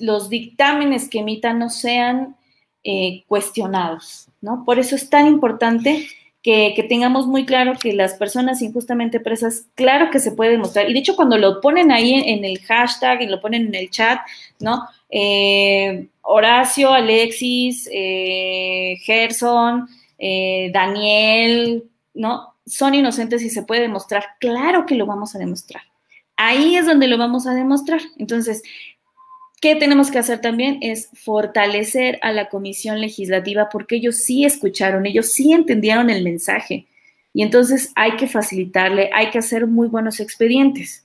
los dictámenes que emitan no sean eh, cuestionados, ¿no? Por eso es tan importante que, tengamos muy claro que las personas injustamente presas, claro que se puede demostrar. Y de hecho, cuando lo ponen ahí en, el hashtag y lo ponen en el chat, ¿no? Eh, Horacio, Alexis, eh, Gerson, Daniel, ¿no? son inocentes y se puede demostrar, claro que lo vamos a demostrar. Ahí es donde lo vamos a demostrar. Entonces, ¿qué tenemos que hacer también? Es fortalecer a la comisión legislativa porque ellos sí escucharon, ellos sí entendieron el mensaje. Y entonces hay que facilitarle, hay que hacer muy buenos expedientes.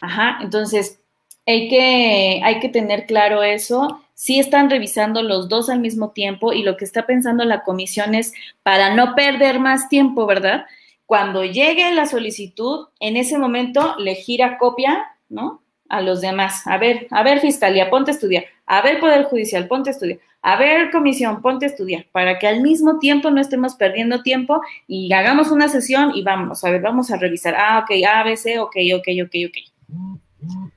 Ajá, entonces hay que, hay que tener claro eso. Si están revisando los dos al mismo tiempo y lo que está pensando la comisión es para no perder más tiempo, ¿verdad? Cuando llegue la solicitud, en ese momento le gira copia, ¿no? A los demás. A ver, a ver, fiscalía, ponte a estudiar. A ver, Poder Judicial, ponte a estudiar. A ver, comisión, ponte a estudiar. Para que al mismo tiempo no estemos perdiendo tiempo y hagamos una sesión y vamos, a ver, vamos a revisar. Ah, ok, A, B, C, ok, ok, ok, ok.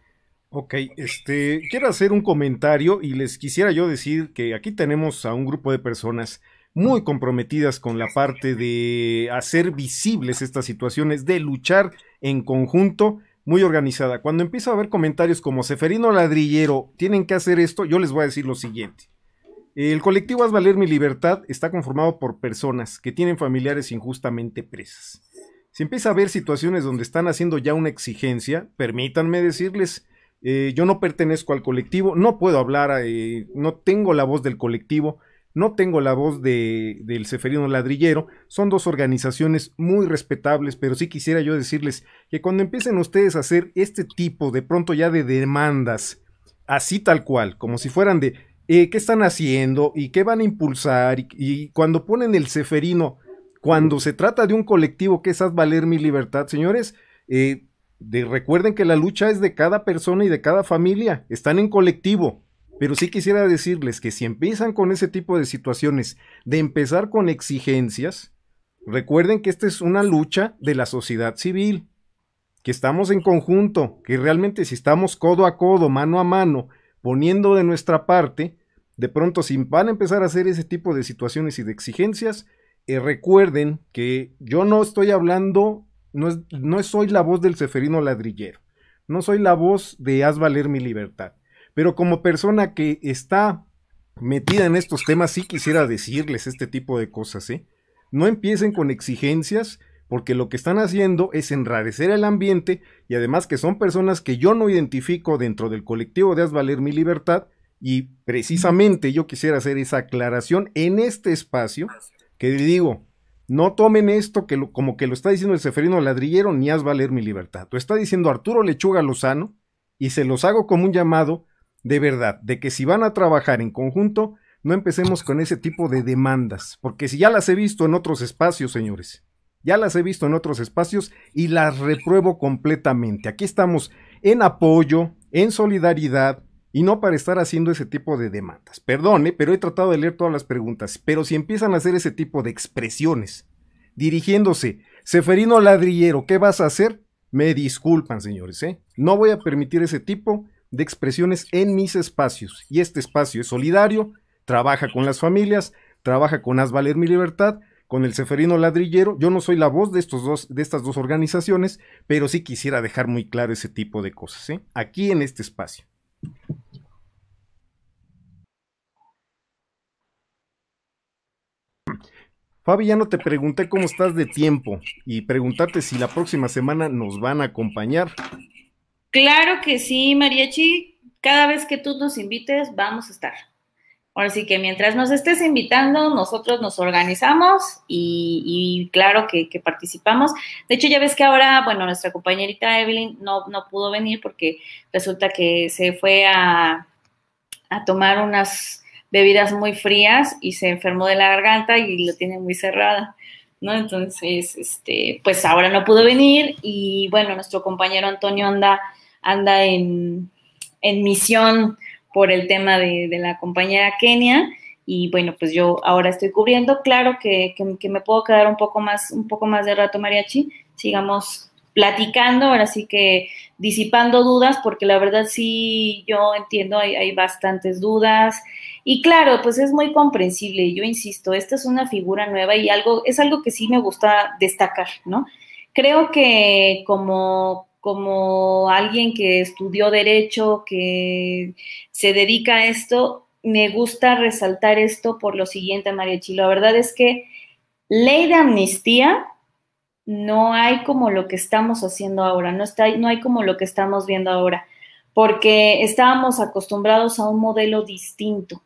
Ok, este, quiero hacer un comentario y les quisiera yo decir que aquí tenemos a un grupo de personas muy comprometidas con la parte de hacer visibles estas situaciones, de luchar en conjunto, muy organizada. Cuando empiezo a ver comentarios como Seferino Ladrillero, tienen que hacer esto, yo les voy a decir lo siguiente. El colectivo Haz Valer Mi Libertad está conformado por personas que tienen familiares injustamente presas. Si empieza a ver situaciones donde están haciendo ya una exigencia, permítanme decirles, eh, yo no pertenezco al colectivo, no puedo hablar, eh, no tengo la voz del colectivo, no tengo la voz de, del Ceferino Ladrillero. Son dos organizaciones muy respetables, pero sí quisiera yo decirles que cuando empiecen ustedes a hacer este tipo de pronto ya de demandas, así tal cual, como si fueran de eh, qué están haciendo y qué van a impulsar, y, cuando ponen el Ceferino, cuando se trata de un colectivo que es valer mi libertad, señores, eh, de, recuerden que la lucha es de cada persona y de cada familia, están en colectivo. Pero sí quisiera decirles que si empiezan con ese tipo de situaciones, de empezar con exigencias, recuerden que esta es una lucha de la sociedad civil, que estamos en conjunto, que realmente si estamos codo a codo, mano a mano, poniendo de nuestra parte, de pronto si van a empezar a hacer ese tipo de situaciones y de exigencias, eh, recuerden que yo no estoy hablando, no, no soy la voz del ceferino Ladrillero, no soy la voz de Haz Valer mi libertad. Pero como persona que está metida en estos temas, sí quisiera decirles este tipo de cosas, ¿eh? No empiecen con exigencias, porque lo que están haciendo es enrarecer el ambiente y además que son personas que yo no identifico dentro del colectivo de Haz Valer Mi Libertad y precisamente yo quisiera hacer esa aclaración en este espacio que digo, no tomen esto que como que lo está diciendo el ceferino Ladrillero ni Haz Valer Mi Libertad, lo está diciendo Arturo Lechuga Lozano y se los hago como un llamado de verdad, de que si van a trabajar en conjunto, no empecemos con ese tipo de demandas, porque si ya las he visto en otros espacios, señores, ya las he visto en otros espacios y las repruebo completamente. Aquí estamos en apoyo, en solidaridad y no para estar haciendo ese tipo de demandas. Perdone, ¿eh? pero he tratado de leer todas las preguntas, pero si empiezan a hacer ese tipo de expresiones, dirigiéndose, Seferino Ladrillero, ¿qué vas a hacer? Me disculpan, señores, ¿eh? No voy a permitir ese tipo de expresiones en mis espacios. Y este espacio es solidario, trabaja con las familias, trabaja con Haz Valer Mi Libertad, con el Seferino Ladrillero. Yo no soy la voz de, estos dos, de estas dos organizaciones, pero sí quisiera dejar muy claro ese tipo de cosas, ¿eh? aquí en este espacio. Fabi, ya no te pregunté cómo estás de tiempo y preguntarte si la próxima semana nos van a acompañar. Claro que sí, Mariachi. Cada vez que tú nos invites, vamos a estar. Ahora sí que mientras nos estés invitando, nosotros nos organizamos y, claro que, participamos. De hecho, ya ves que ahora, bueno, nuestra compañerita Evelyn no, no pudo venir porque resulta que se fue a, a tomar unas bebidas muy frías y se enfermó de la garganta y lo tiene muy cerrada. ¿no? Entonces, este, pues ahora no pudo venir y bueno, nuestro compañero Antonio anda anda en, misión por el tema de, la compañera Kenia. Y bueno, pues yo ahora estoy cubriendo. Claro que, me puedo quedar un poco más, un poco más de rato, Mariachi. Sigamos platicando, ahora sí que disipando dudas, porque la verdad sí yo entiendo, hay, hay bastantes dudas. Y claro, pues es muy comprensible. Yo insisto, esta es una figura nueva y algo, es algo que sí me gusta destacar, ¿no? Creo que como como alguien que estudió derecho, que se dedica a esto, me gusta resaltar esto por lo siguiente, María Chilo. La verdad es que ley de amnistía no hay como lo que estamos haciendo ahora, no, está, no hay como lo que estamos viendo ahora, porque estábamos acostumbrados a un modelo distinto.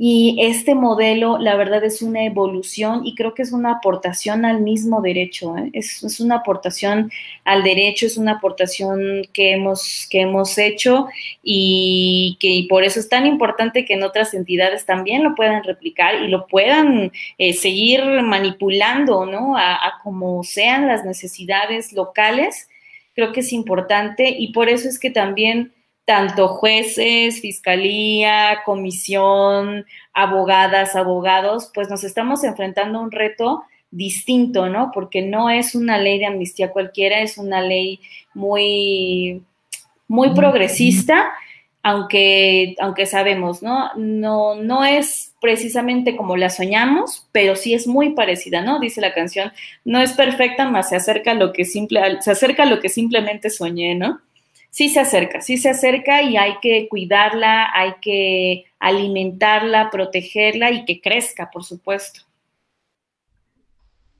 Y este modelo, la verdad, es una evolución y creo que es una aportación al mismo derecho. ¿eh? Es, una aportación al derecho, es una aportación que hemos, que hemos hecho y que por eso es tan importante que en otras entidades también lo puedan replicar y lo puedan eh, seguir manipulando, ¿no? a como sean las necesidades locales. Creo que es importante y por eso es que también tanto jueces, fiscalía, comisión, abogadas, abogados, pues nos estamos enfrentando a un reto distinto, ¿no? Porque no es una ley de amnistía cualquiera, es una ley muy, muy progresista, aunque, aunque sabemos, ¿no? No, no es precisamente como la soñamos, pero sí es muy parecida, ¿no? Dice la canción, no es perfecta, más se acerca a lo que simple, se acerca a lo que simplemente soñé, ¿no? sí se acerca, sí se acerca y hay que cuidarla, hay que alimentarla, protegerla y que crezca, por supuesto.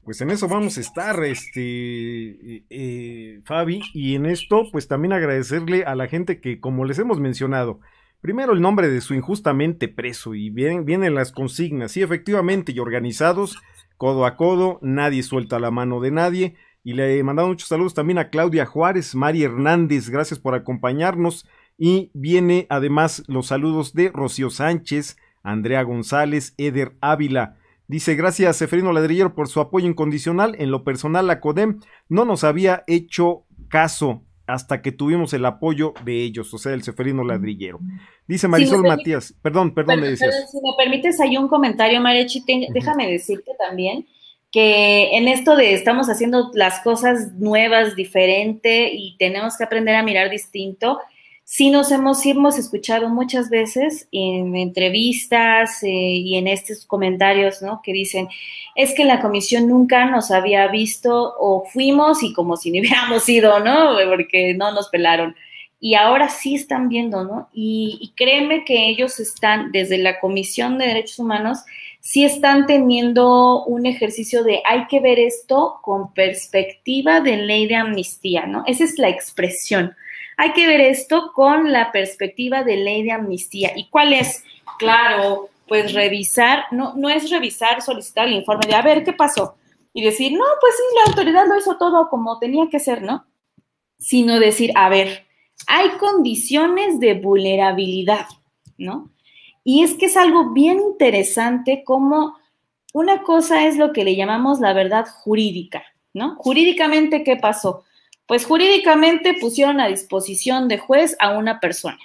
Pues en eso vamos a estar, este, eh, eh, Fabi, y en esto, pues también agradecerle a la gente que, como les hemos mencionado, primero el nombre de su injustamente preso y vienen las consignas, sí, efectivamente, y organizados, codo a codo, nadie suelta la mano de nadie, y le mandado muchos saludos también a Claudia Juárez, María Hernández, gracias por acompañarnos. Y viene además los saludos de Rocío Sánchez, Andrea González, Eder Ávila. Dice, gracias Seferino Ladrillero por su apoyo incondicional. En lo personal, la CODEM no nos había hecho caso hasta que tuvimos el apoyo de ellos, o sea, el Seferino Ladrillero. Dice Marisol Matías, perdón, perdón, perdón, me si me permites, hay un comentario, María déjame decirte también que en esto de estamos haciendo las cosas nuevas, diferente y tenemos que aprender a mirar distinto, sí nos hemos, hemos escuchado muchas veces en entrevistas eh, y en estos comentarios, ¿no? Que dicen, es que la comisión nunca nos había visto o fuimos y como si no hubiéramos ido, ¿no? Porque no nos pelaron. Y ahora sí están viendo, ¿no? y créeme que ellos están desde la Comisión de Derechos Humanos, si están teniendo un ejercicio de hay que ver esto con perspectiva de ley de amnistía, ¿no? Esa es la expresión. Hay que ver esto con la perspectiva de ley de amnistía. ¿Y cuál es? Claro, pues revisar, no, no es revisar, solicitar el informe de a ver qué pasó y decir, no, pues sí, la autoridad lo hizo todo como tenía que ser, ¿no? Sino decir, a ver, hay condiciones de vulnerabilidad, ¿no? Y es que es algo bien interesante como una cosa es lo que le llamamos la verdad jurídica, ¿no? Jurídicamente, ¿qué pasó? Pues jurídicamente pusieron a disposición de juez a una persona,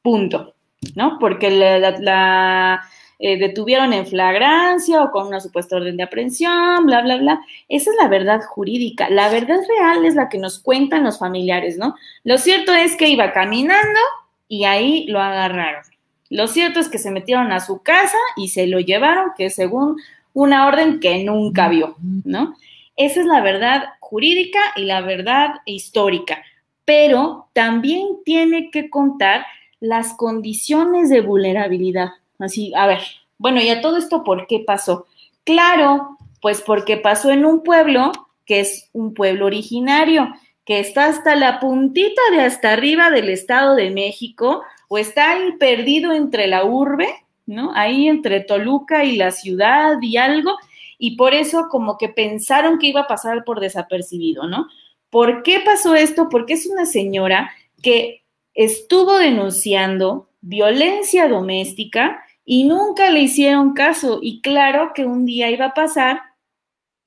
punto, ¿no? Porque la, eh, detuvieron en flagrancia o con una supuesta orden de aprehensión, bla, bla, bla. Esa es la verdad jurídica. La verdad real es la que nos cuentan los familiares, ¿no? Lo cierto es que iba caminando y ahí lo agarraron. Lo cierto es que se metieron a su casa y se lo llevaron, que según una orden que nunca vio, ¿no? Esa es la verdad jurídica y la verdad histórica, pero también tiene que contar las condiciones de vulnerabilidad. Así, a ver, bueno, y a todo esto, ¿por qué pasó? Claro, pues porque pasó en un pueblo que es un pueblo originario, que está hasta la puntita de hasta arriba del Estado de México, o está ahí perdido entre la urbe, ¿no? Ahí entre Toluca y la ciudad y algo, y por eso como que pensaron que iba a pasar por desapercibido, ¿no? ¿Por qué pasó esto? Porque es una señora que estuvo denunciando violencia doméstica y nunca le hicieron caso. Y claro que un día iba a pasar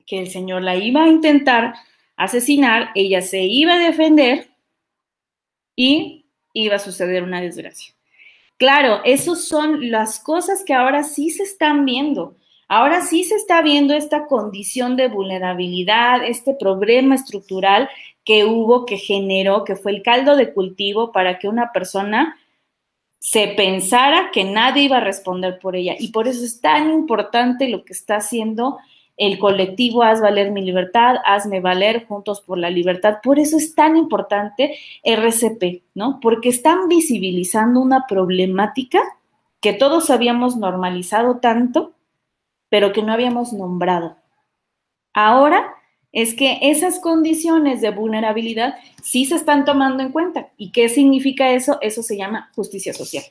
que el señor la iba a intentar asesinar, ella se iba a defender y iba a suceder una desgracia. Claro, esas son las cosas que ahora sí se están viendo. Ahora sí se está viendo esta condición de vulnerabilidad, este problema estructural que hubo, que generó, que fue el caldo de cultivo para que una persona se pensara que nadie iba a responder por ella. Y por eso es tan importante lo que está haciendo el colectivo Haz Valer Mi Libertad, Hazme Valer, Juntos por la Libertad. Por eso es tan importante RCP, ¿no? Porque están visibilizando una problemática que todos habíamos normalizado tanto, pero que no habíamos nombrado. Ahora es que esas condiciones de vulnerabilidad sí se están tomando en cuenta. ¿Y qué significa eso? Eso se llama justicia social.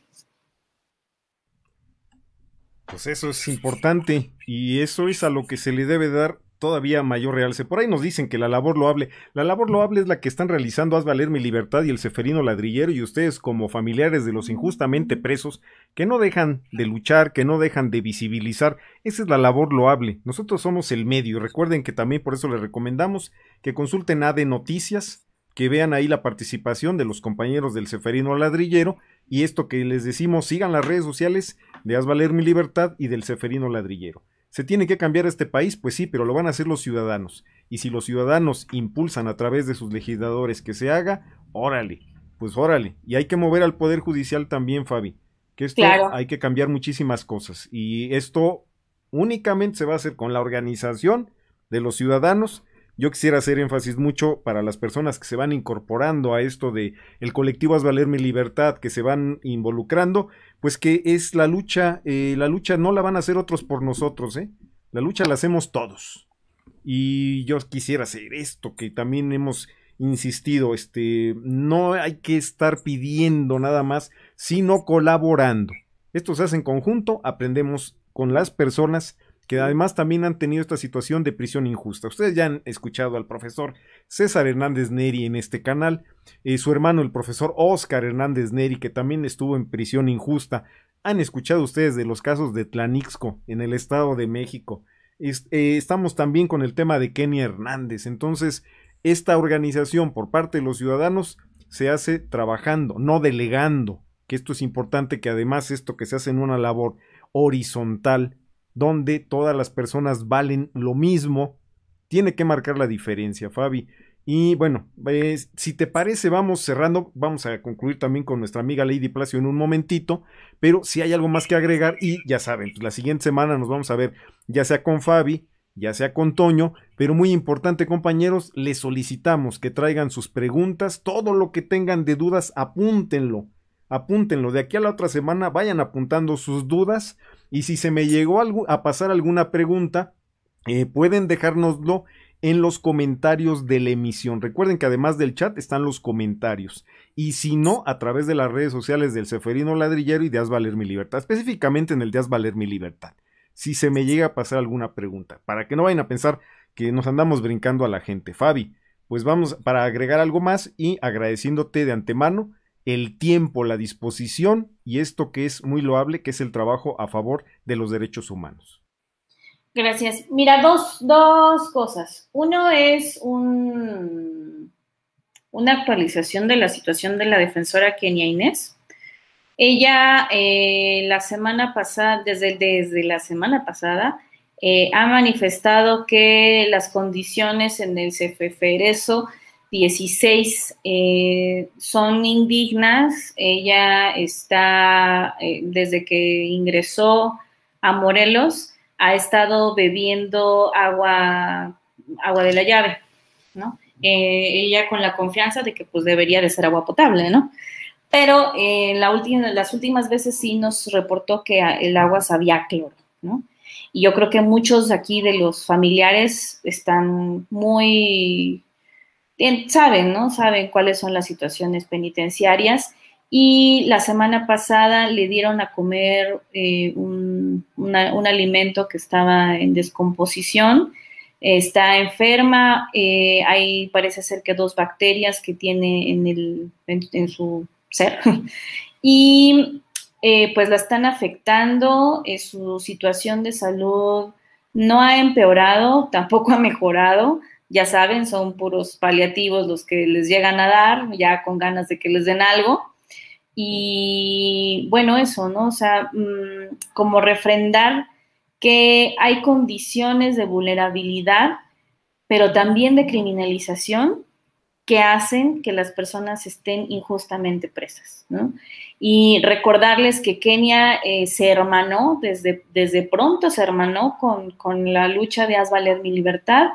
Pues eso es importante y eso es a lo que se le debe dar todavía mayor realce. Por ahí nos dicen que la labor loable, la labor loable es la que están realizando Haz Valer Mi Libertad y el Ceferino Ladrillero y ustedes como familiares de los injustamente presos que no dejan de luchar, que no dejan de visibilizar. Esa es la labor loable. Nosotros somos el medio y recuerden que también por eso les recomendamos que consulten AD Noticias, que vean ahí la participación de los compañeros del Ceferino Ladrillero y esto que les decimos, sigan las redes sociales de Haz Valer Mi Libertad y del Ceferino Ladrillero. ¿Se tiene que cambiar este país? Pues sí, pero lo van a hacer los ciudadanos. Y si los ciudadanos impulsan a través de sus legisladores que se haga, órale, pues órale. Y hay que mover al Poder Judicial también, Fabi. Que esto hay que cambiar muchísimas cosas. Y esto únicamente se va a hacer con la organización de los ciudadanos yo quisiera hacer énfasis mucho para las personas que se van incorporando a esto de el colectivo Haz Valer Mi Libertad, que se van involucrando, pues que es la lucha, eh, la lucha no la van a hacer otros por nosotros, ¿eh? La lucha la hacemos todos. Y yo quisiera hacer esto, que también hemos insistido, este, no hay que estar pidiendo nada más, sino colaborando. Esto se hace en conjunto, aprendemos con las personas que además también han tenido esta situación de prisión injusta. Ustedes ya han escuchado al profesor César Hernández Neri en este canal, eh, su hermano el profesor Oscar Hernández Neri, que también estuvo en prisión injusta. Han escuchado ustedes de los casos de Tlanixco en el Estado de México. Eh, estamos también con el tema de Kenny Hernández. Entonces, esta organización por parte de los ciudadanos se hace trabajando, no delegando, que esto es importante, que además esto que se hace en una labor horizontal, donde todas las personas valen lo mismo. Tiene que marcar la diferencia, Fabi. Y bueno, si te parece, vamos cerrando. Vamos a concluir también con nuestra amiga Lady Placio en un momentito. Pero si hay algo más que agregar, y ya saben, pues, la siguiente semana nos vamos a ver, ya sea con Fabi, ya sea con Toño, pero muy importante compañeros, les solicitamos que traigan sus preguntas, todo lo que tengan de dudas, apúntenlo, apúntenlo, de aquí a la otra semana vayan apuntando sus dudas y si se me llegó a pasar alguna pregunta, eh, pueden dejárnoslo en los comentarios de la emisión. Recuerden que además del chat están los comentarios. Y si no, a través de las redes sociales del Seferino Ladrillero y de Haz Valer Mi Libertad, específicamente en el de Haz Valer Mi Libertad. Si se me llega a pasar alguna pregunta, para que no vayan a pensar que nos andamos brincando a la gente. Fabi, pues vamos para agregar algo más y agradeciéndote de antemano el tiempo, la disposición y esto que es muy loable, que es el trabajo a favor de los derechos humanos. Gracias. Mira, dos, cosas. Uno es una actualización de la situación de la defensora Kenia Inés. Ella eh, la semana pasada, desde, la semana pasada, eh, ha manifestado que las condiciones en el eso 16 eh, son indignas. Ella está, eh, desde que ingresó a Morelos, ha estado bebiendo agua, agua de la llave, ¿no? Eh, ella con la confianza de que pues debería de ser agua potable, ¿no? Pero la última, las últimas veces sí nos reportó que el agua sabía cloro, ¿no? Y yo creo que muchos aquí de los familiares están muy saben, ¿no? Saben cuáles son las situaciones penitenciarias. Y la semana pasada le dieron a comer eh, un, alimento que estaba en descomposición. Está enferma, eh, hay parece ser que dos bacterias que tiene en, el, su ser. Y eh, pues la están afectando, su situación de salud no ha empeorado, tampoco ha mejorado, ya saben, son puros paliativos los que les llegan a dar, ya con ganas de que les den algo. Y bueno, eso, ¿no? O sea, mm, como refrendar que hay condiciones de vulnerabilidad, pero también de criminalización que hacen que las personas estén injustamente presas. ¿no? Y recordarles que Kenia eh, se hermanó, desde, desde pronto se hermanó con, con la lucha de Haz Valer Mi Libertad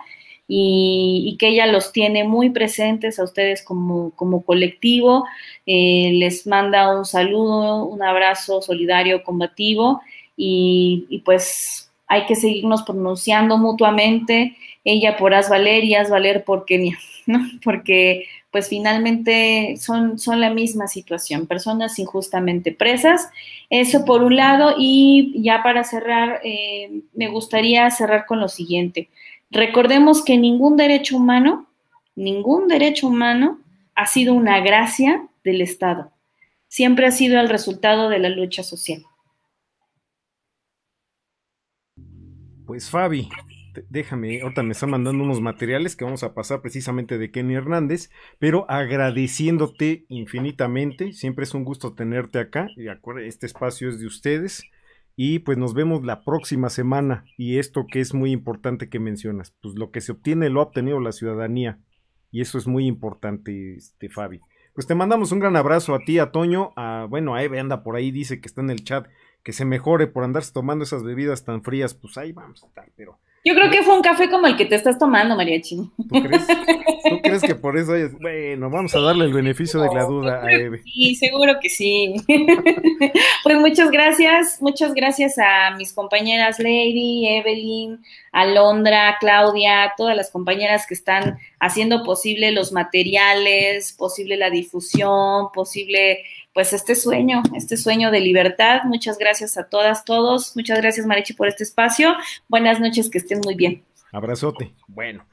y, que ella los tiene muy presentes a ustedes como, colectivo. Eh, les manda un saludo, un abrazo solidario, combativo y, pues hay que seguirnos pronunciando mutuamente, ella por As Valer y Valer por Kenia, Porque pues finalmente son, la misma situación, personas injustamente presas. Eso por un lado, y ya para cerrar, eh, me gustaría cerrar con lo siguiente. Recordemos que ningún derecho humano, ningún derecho humano ha sido una gracia del Estado. Siempre ha sido el resultado de la lucha social. Pues Fabi, déjame, ahorita me están mandando unos materiales que vamos a pasar precisamente de Kenny Hernández, pero agradeciéndote infinitamente, siempre es un gusto tenerte acá, y este espacio es de ustedes, y pues nos vemos la próxima semana. Y esto que es muy importante que mencionas, pues lo que se obtiene lo ha obtenido la ciudadanía. Y eso es muy importante, este, Fabi. Pues te mandamos un gran abrazo a ti, a Toño, a, bueno, a Eve anda por ahí, dice que está en el chat, que se mejore por andarse tomando esas bebidas tan frías. Pues ahí vamos a estar, pero yo creo que fue un café como el que te estás tomando, Mariachi. ¿Tú crees? ¿Tú crees que por eso hayas... Bueno, vamos a darle el beneficio de la duda a Eve. Sí, seguro que sí. pues muchas gracias, muchas gracias a mis compañeras Lady, Evelyn, Alondra, Claudia, todas las compañeras que están haciendo posible los materiales, posible la difusión, posible pues este sueño, este sueño de libertad. Muchas gracias a todas, todos. Muchas gracias, Marechi por este espacio. Buenas noches, que estén muy bien. Abrazote. Bueno.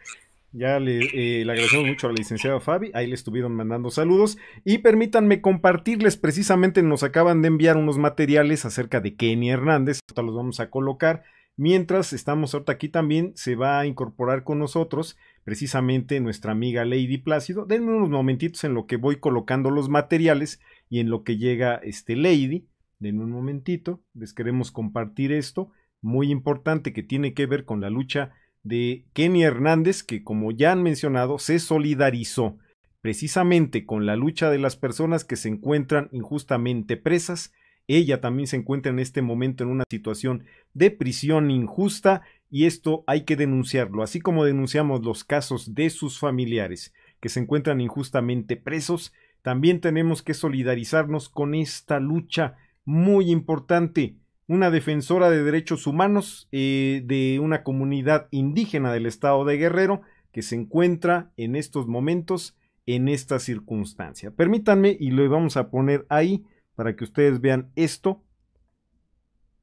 Ya le, eh, agradecemos mucho a la licenciada Fabi, ahí le estuvieron mandando saludos y permítanme compartirles, precisamente nos acaban de enviar unos materiales acerca de Kenny Hernández, ahorita los vamos a colocar, mientras estamos ahorita aquí también se va a incorporar con nosotros precisamente nuestra amiga Lady Plácido, denme unos momentitos en lo que voy colocando los materiales y en lo que llega este Lady, en un momentito, les queremos compartir esto, muy importante que tiene que ver con la lucha de Kenny Hernández, que como ya han mencionado, se solidarizó precisamente con la lucha de las personas que se encuentran injustamente presas. Ella también se encuentra en este momento en una situación de prisión injusta y esto hay que denunciarlo, así como denunciamos los casos de sus familiares que se encuentran injustamente presos, también tenemos que solidarizarnos con esta lucha muy importante. Una defensora de derechos humanos eh, de una comunidad indígena del estado de Guerrero que se encuentra en estos momentos en esta circunstancia. Permítanme y lo vamos a poner ahí para que ustedes vean esto.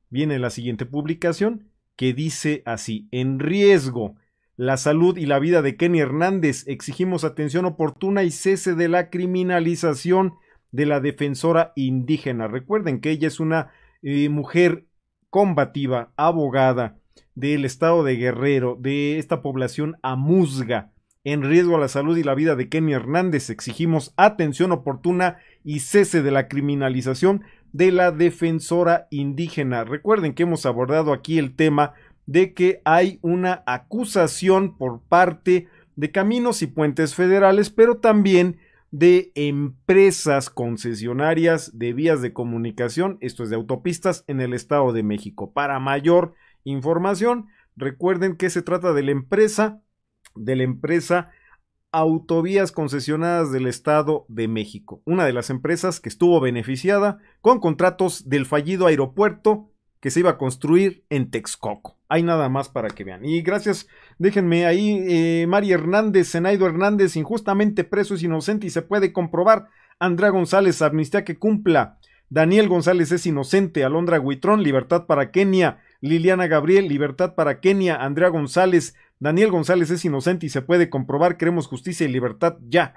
Viene la siguiente publicación que dice así, en riesgo la salud y la vida de Kenny Hernández. Exigimos atención oportuna y cese de la criminalización de la defensora indígena. Recuerden que ella es una eh, mujer combativa, abogada del estado de Guerrero, de esta población amuzga, en riesgo a la salud y la vida de Kenny Hernández. Exigimos atención oportuna y cese de la criminalización de la defensora indígena. Recuerden que hemos abordado aquí el tema de que hay una acusación por parte de caminos y puentes federales, pero también de empresas concesionarias de vías de comunicación, esto es de autopistas en el Estado de México. Para mayor información, recuerden que se trata de la empresa, de la empresa Autovías Concesionadas del Estado de México, una de las empresas que estuvo beneficiada con contratos del fallido aeropuerto que se iba a construir en Texcoco. Hay nada más para que vean. Y gracias, déjenme ahí, eh, María Hernández, Zenaido Hernández, injustamente preso es inocente y se puede comprobar. Andrea González, amnistía que cumpla. Daniel González es inocente. Alondra Huitrón, libertad para Kenia. Liliana Gabriel, libertad para Kenia. Andrea González, Daniel González es inocente y se puede comprobar. Queremos justicia y libertad ya.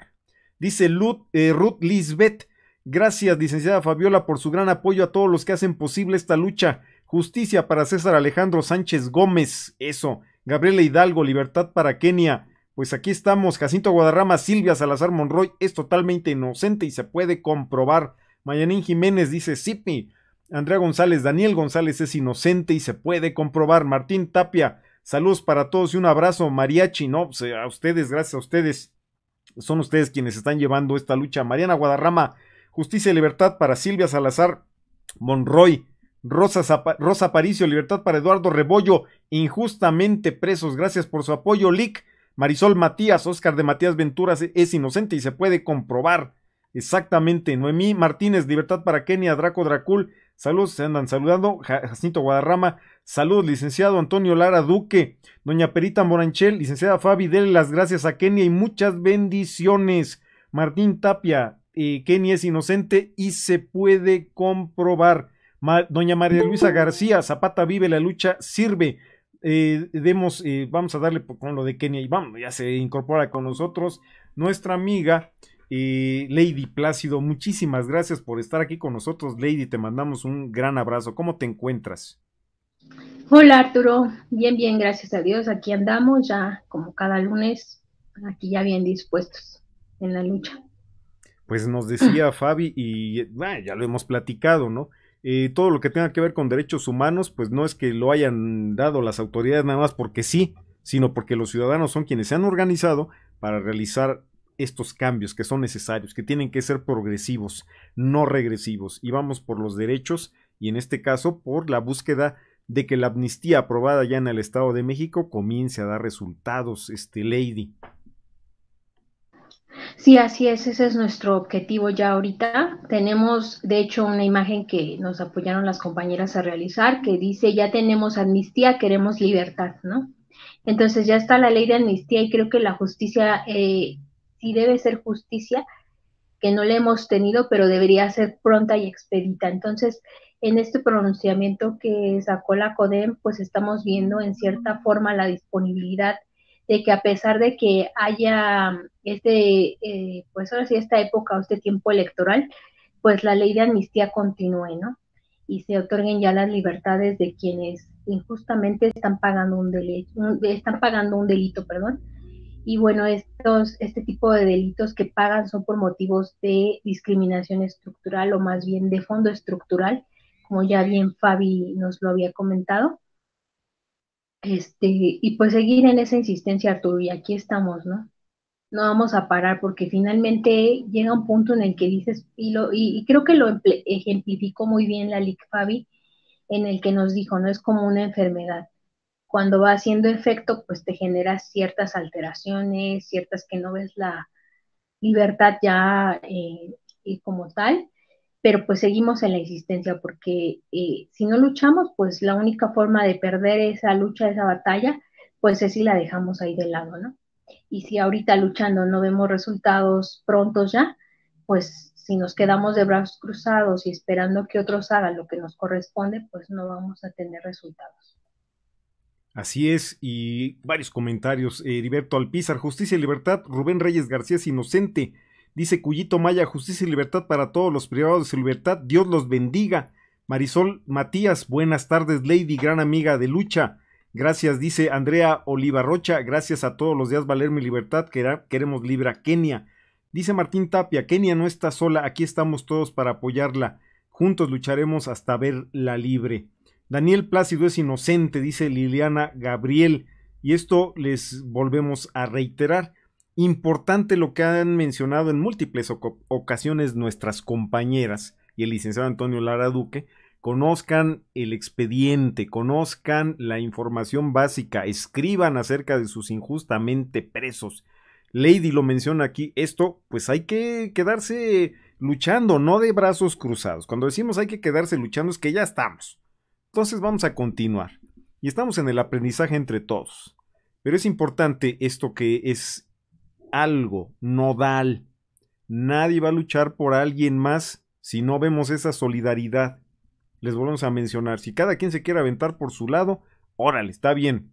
Dice eh, Ruth Lisbeth. Gracias, licenciada Fabiola, por su gran apoyo a todos los que hacen posible esta lucha. Justicia para César Alejandro Sánchez Gómez, eso. Gabriela Hidalgo, libertad para Kenia. Pues aquí estamos, Jacinto Guadarrama, Silvia Salazar Monroy es totalmente inocente y se puede comprobar. Mayanín Jiménez dice Sipi. Andrea González, Daniel González es inocente y se puede comprobar. Martín Tapia, saludos para todos y un abrazo. Mariachi, no, pues, eh, a ustedes, gracias a ustedes. Son ustedes quienes están llevando esta lucha. Mariana Guadarrama, justicia y libertad para Silvia Salazar Monroy. Rosa, Rosa libertad para Eduardo Rebollo, injustamente presos. Gracias por su apoyo, Lick. Marisol Matías, Oscar de Matías Venturas e, es inocente y se puede comprobar. Exactamente. Noemí Martínez, libertad para Kenia, Draco Dracul. Saludos, se andan saludando. Jacinto Guadarrama, saludos, licenciado Antonio Lara Duque, doña Perita Moranchel, licenciada Fabi, denle las gracias a Kenia y muchas bendiciones. Martín Tapia, eh, Kenia es inocente y se puede comprobar. Doña María Luisa García, Zapata vive, la lucha sirve. Eh, demos, eh, vamos a darle con lo de Kenia y vamos, ya se incorpora con nosotros nuestra amiga eh, Lady Plácido. Muchísimas gracias por estar aquí con nosotros, Lady. Te mandamos un gran abrazo. ¿Cómo te encuentras? Hola Arturo, bien, bien, gracias a Dios. Aquí andamos ya como cada lunes, aquí ya bien dispuestos en la lucha. Pues nos decía Fabi y eh, ya lo hemos platicado, ¿no? todo lo que tenga que ver con derechos humanos, pues no es que lo hayan dado las autoridades nada más porque sí, sino porque los ciudadanos son quienes se han organizado para realizar estos cambios que son necesarios, que tienen que ser progresivos, no regresivos, y vamos por los derechos y en este caso por la búsqueda de que la amnistía aprobada ya en el Estado de México comience a dar resultados, este Lady. Sí, así es, ese es nuestro objetivo ya ahorita. Tenemos, de hecho, una imagen que nos apoyaron las compañeras a realizar que dice, ya tenemos amnistía, queremos libertad, ¿no? Entonces ya está la ley de amnistía y creo que la justicia, eh, sí debe ser justicia, que no la hemos tenido, pero debería ser pronta y expedita. Entonces, en este pronunciamiento que sacó la CODEM, pues estamos viendo en cierta forma la disponibilidad de que a pesar de que haya este, eh, pues ahora sí, esta época o este tiempo electoral, pues la ley de amnistía continúe, ¿no? Y se otorguen ya las libertades de quienes injustamente están pagando un delito, están pagando un delito, perdón. Y bueno, estos, este tipo de delitos que pagan son por motivos de discriminación estructural o más bien de fondo estructural, como ya bien Fabi nos lo había comentado este, y pues seguir en esa insistencia, Arturo, y aquí estamos, ¿no? No vamos a parar porque finalmente llega un punto en el que dices, y, lo, y, creo que lo ejemplificó muy bien la LIC Fabi, en el que nos dijo, no es como una enfermedad. Cuando va haciendo efecto, pues te genera ciertas alteraciones, ciertas que no ves la libertad ya eh, eh, como tal, pero pues seguimos en la insistencia porque eh, si no luchamos, pues la única forma de perder esa lucha, esa batalla, pues es si la dejamos ahí de lado, ¿no? Y si ahorita luchando no vemos resultados prontos ya, pues si nos quedamos de brazos cruzados y esperando que otros hagan lo que nos corresponde, pues no vamos a tener resultados. Así es, y varios comentarios. Eh, Heriberto Alpizar, Justicia y Libertad, Rubén Reyes García es inocente. Dice Cuyito Maya, justicia y libertad para todos los privados de su libertad. Dios los bendiga. Marisol Matías, buenas tardes, Lady, gran amiga de lucha. Gracias, dice Andrea Oliva Rocha. Gracias a todos los días valer mi libertad. Queremos libra Kenia. Dice Martín Tapia, Kenia no está sola, aquí estamos todos para apoyarla. Juntos lucharemos hasta verla libre. Daniel Plácido es inocente, dice Liliana Gabriel. Y esto les volvemos a reiterar importante lo que han mencionado en múltiples ocasiones nuestras compañeras y el licenciado Antonio Lara Duque, conozcan el expediente, conozcan la información básica, escriban acerca de sus injustamente presos. Lady lo menciona aquí, esto pues hay que quedarse luchando, no de brazos cruzados. Cuando decimos hay que quedarse luchando es que ya estamos. Entonces vamos a continuar. Y estamos en el aprendizaje entre todos. Pero es importante esto que es algo nodal. Nadie va a luchar por alguien más si no vemos esa solidaridad. Les volvemos a mencionar, si cada quien se quiere aventar por su lado, órale, está bien.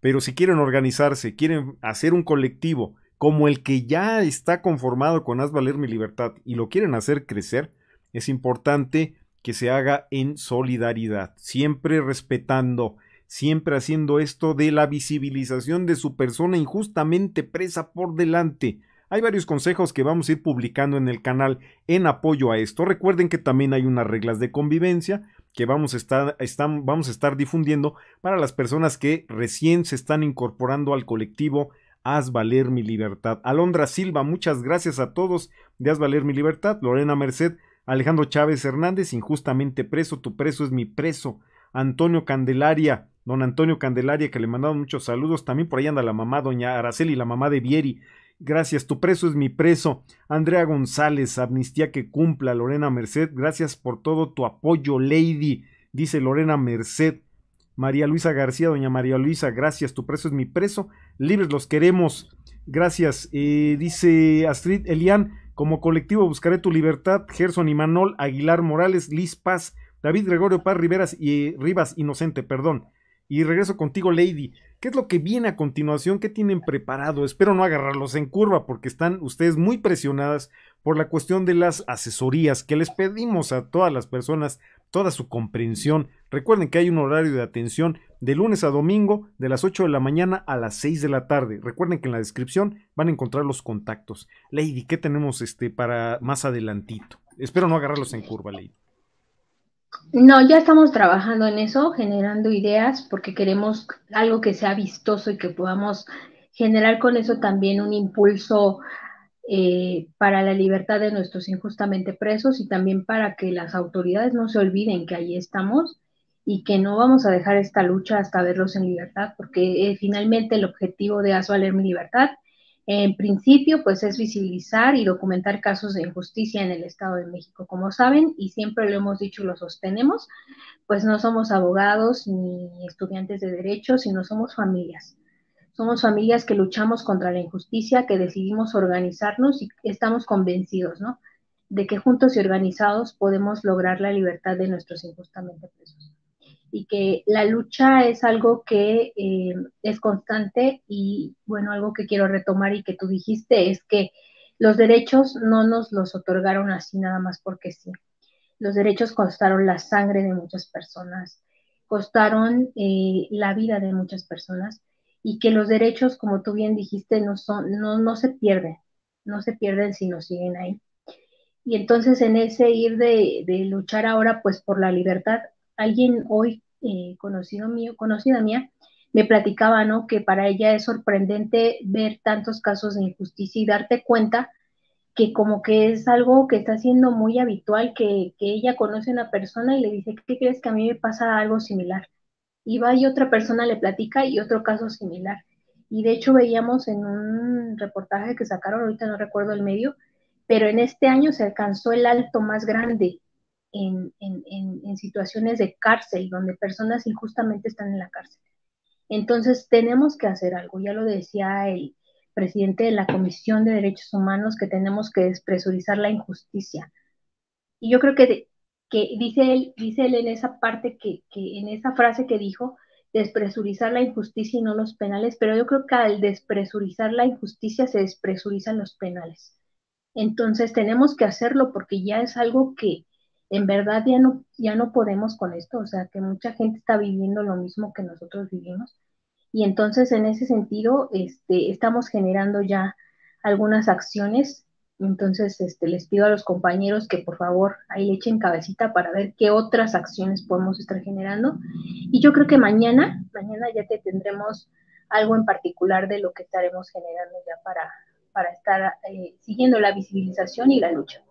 Pero si quieren organizarse, quieren hacer un colectivo como el que ya está conformado con Haz Valer Mi Libertad y lo quieren hacer crecer, es importante que se haga en solidaridad, siempre respetando siempre haciendo esto de la visibilización de su persona injustamente presa por delante. Hay varios consejos que vamos a ir publicando en el canal en apoyo a esto. Recuerden que también hay unas reglas de convivencia que vamos a estar, difundiendo para las personas que recién se están incorporando al colectivo Haz Valer Mi Libertad. Alondra Silva, muchas gracias a todos de Haz Valer Mi Libertad. Lorena Merced, Alejandro Chávez Hernández, injustamente preso, tu preso es mi preso. Antonio Candelaria, don Antonio Candelaria, que le mandaron muchos saludos. También por ahí anda la mamá, doña Araceli, la mamá de Vieri. Gracias, tu preso es mi preso. Andrea González, amnistía que cumpla. Lorena Merced, gracias por todo tu apoyo, lady. Dice Lorena Merced. María Luisa García, doña María Luisa, gracias, tu preso es mi preso. Libres los queremos. Gracias. Eh, dice Astrid Elian, como colectivo buscaré tu libertad. Gerson Manol, Aguilar Morales, Liz Paz, David Gregorio Paz Riveras y eh, Rivas Inocente, perdón. Y regreso contigo, Lady. ¿Qué es lo que viene a continuación? ¿Qué tienen preparado? Espero no agarrarlos en curva porque están ustedes muy presionadas por la cuestión de las asesorías que les pedimos a todas las personas, toda su comprensión. Recuerden que hay un horario de atención de lunes a domingo de las 8 de la mañana a las 6 de la tarde. Recuerden que en la descripción van a encontrar los contactos. Lady, ¿qué tenemos este para más adelantito? Espero no agarrarlos en curva, Lady. No, ya estamos trabajando en eso, generando ideas, porque queremos algo que sea vistoso y que podamos generar con eso también un impulso eh, para la libertad de nuestros injustamente presos y también para que las autoridades no se olviden que ahí estamos y que no vamos a dejar esta lucha hasta verlos en libertad, porque eh, finalmente el objetivo de Haz Valer Mi Libertad en principio, pues es visibilizar y documentar casos de injusticia en el Estado de México. Como saben, y siempre lo hemos dicho y lo sostenemos, pues no somos abogados ni estudiantes de derecho, sino somos familias. Somos familias que luchamos contra la injusticia, que decidimos organizarnos y estamos convencidos, ¿no? De que juntos y organizados podemos lograr la libertad de nuestros injustamente presos y que la lucha es algo que eh, es constante y bueno, algo que quiero retomar y que tú dijiste es que los derechos no nos los otorgaron así nada más porque sí. Los derechos costaron la sangre de muchas personas, costaron eh, la vida de muchas personas y que los derechos, como tú bien dijiste, no, son, no, se pierden, no se pierden si nos siguen ahí. Y entonces en ese ir de, de luchar ahora pues por la libertad, alguien hoy eh, conocido mío, conocida mía, me platicaba, ¿no? Que para ella es sorprendente ver tantos casos de injusticia y darte cuenta que como que es algo que está siendo muy habitual, que, que ella conoce a una persona y le dice, ¿qué crees que a mí me pasa algo similar? Y va y otra persona le platica y otro caso similar. Y de hecho veíamos en un reportaje que sacaron, ahorita no recuerdo el medio, pero en este año se alcanzó el alto más grande en, en, en, situaciones de cárcel, donde personas injustamente están en la cárcel. Entonces tenemos que hacer algo, ya lo decía el presidente de la Comisión de Derechos Humanos, que tenemos que despresurizar la injusticia. Y yo creo que, que dice, él, dice él en esa parte, que, que en esa frase que dijo, despresurizar la injusticia y no los penales, pero yo creo que al despresurizar la injusticia se despresurizan los penales. Entonces tenemos que hacerlo porque ya es algo que, en verdad ya no, ya no podemos con esto, o sea, que mucha gente está viviendo lo mismo que nosotros vivimos. Y entonces en ese sentido, este, estamos generando ya algunas acciones. Entonces, este, les pido a los compañeros que por favor ahí echen cabecita para ver qué otras acciones podemos estar generando. Y yo creo que mañana, mañana ya te tendremos algo en particular de lo que estaremos generando ya para, para estar eh, siguiendo la visibilización y la lucha.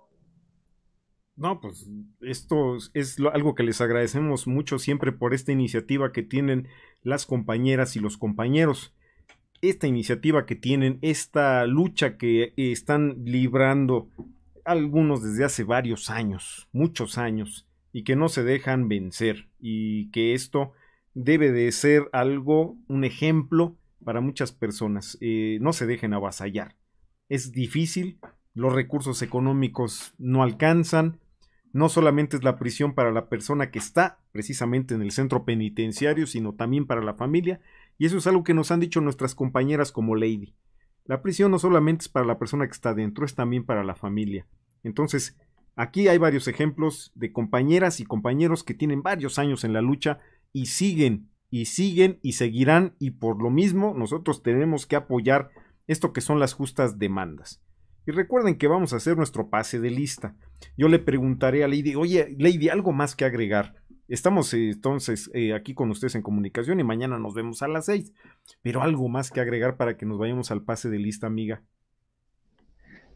No, pues esto es algo que les agradecemos mucho siempre por esta iniciativa que tienen las compañeras y los compañeros. Esta iniciativa que tienen, esta lucha que están librando algunos desde hace varios años, muchos años, y que no se dejan vencer y que esto debe de ser algo, un ejemplo para muchas personas. Eh, no se dejen avasallar. Es difícil, los recursos económicos no alcanzan, no solamente es la prisión para la persona que está precisamente en el centro penitenciario, sino también para la familia, y eso es algo que nos han dicho nuestras compañeras como Lady. La prisión no solamente es para la persona que está dentro, es también para la familia. Entonces, aquí hay varios ejemplos de compañeras y compañeros que tienen varios años en la lucha y siguen, y siguen, y seguirán, y por lo mismo nosotros tenemos que apoyar esto que son las justas demandas. Y recuerden que vamos a hacer nuestro pase de lista. Yo le preguntaré a Lady, oye, Lady, algo más que agregar. Estamos eh, entonces eh, aquí con ustedes en comunicación y mañana nos vemos a las 6. Pero algo más que agregar para que nos vayamos al pase de lista, amiga.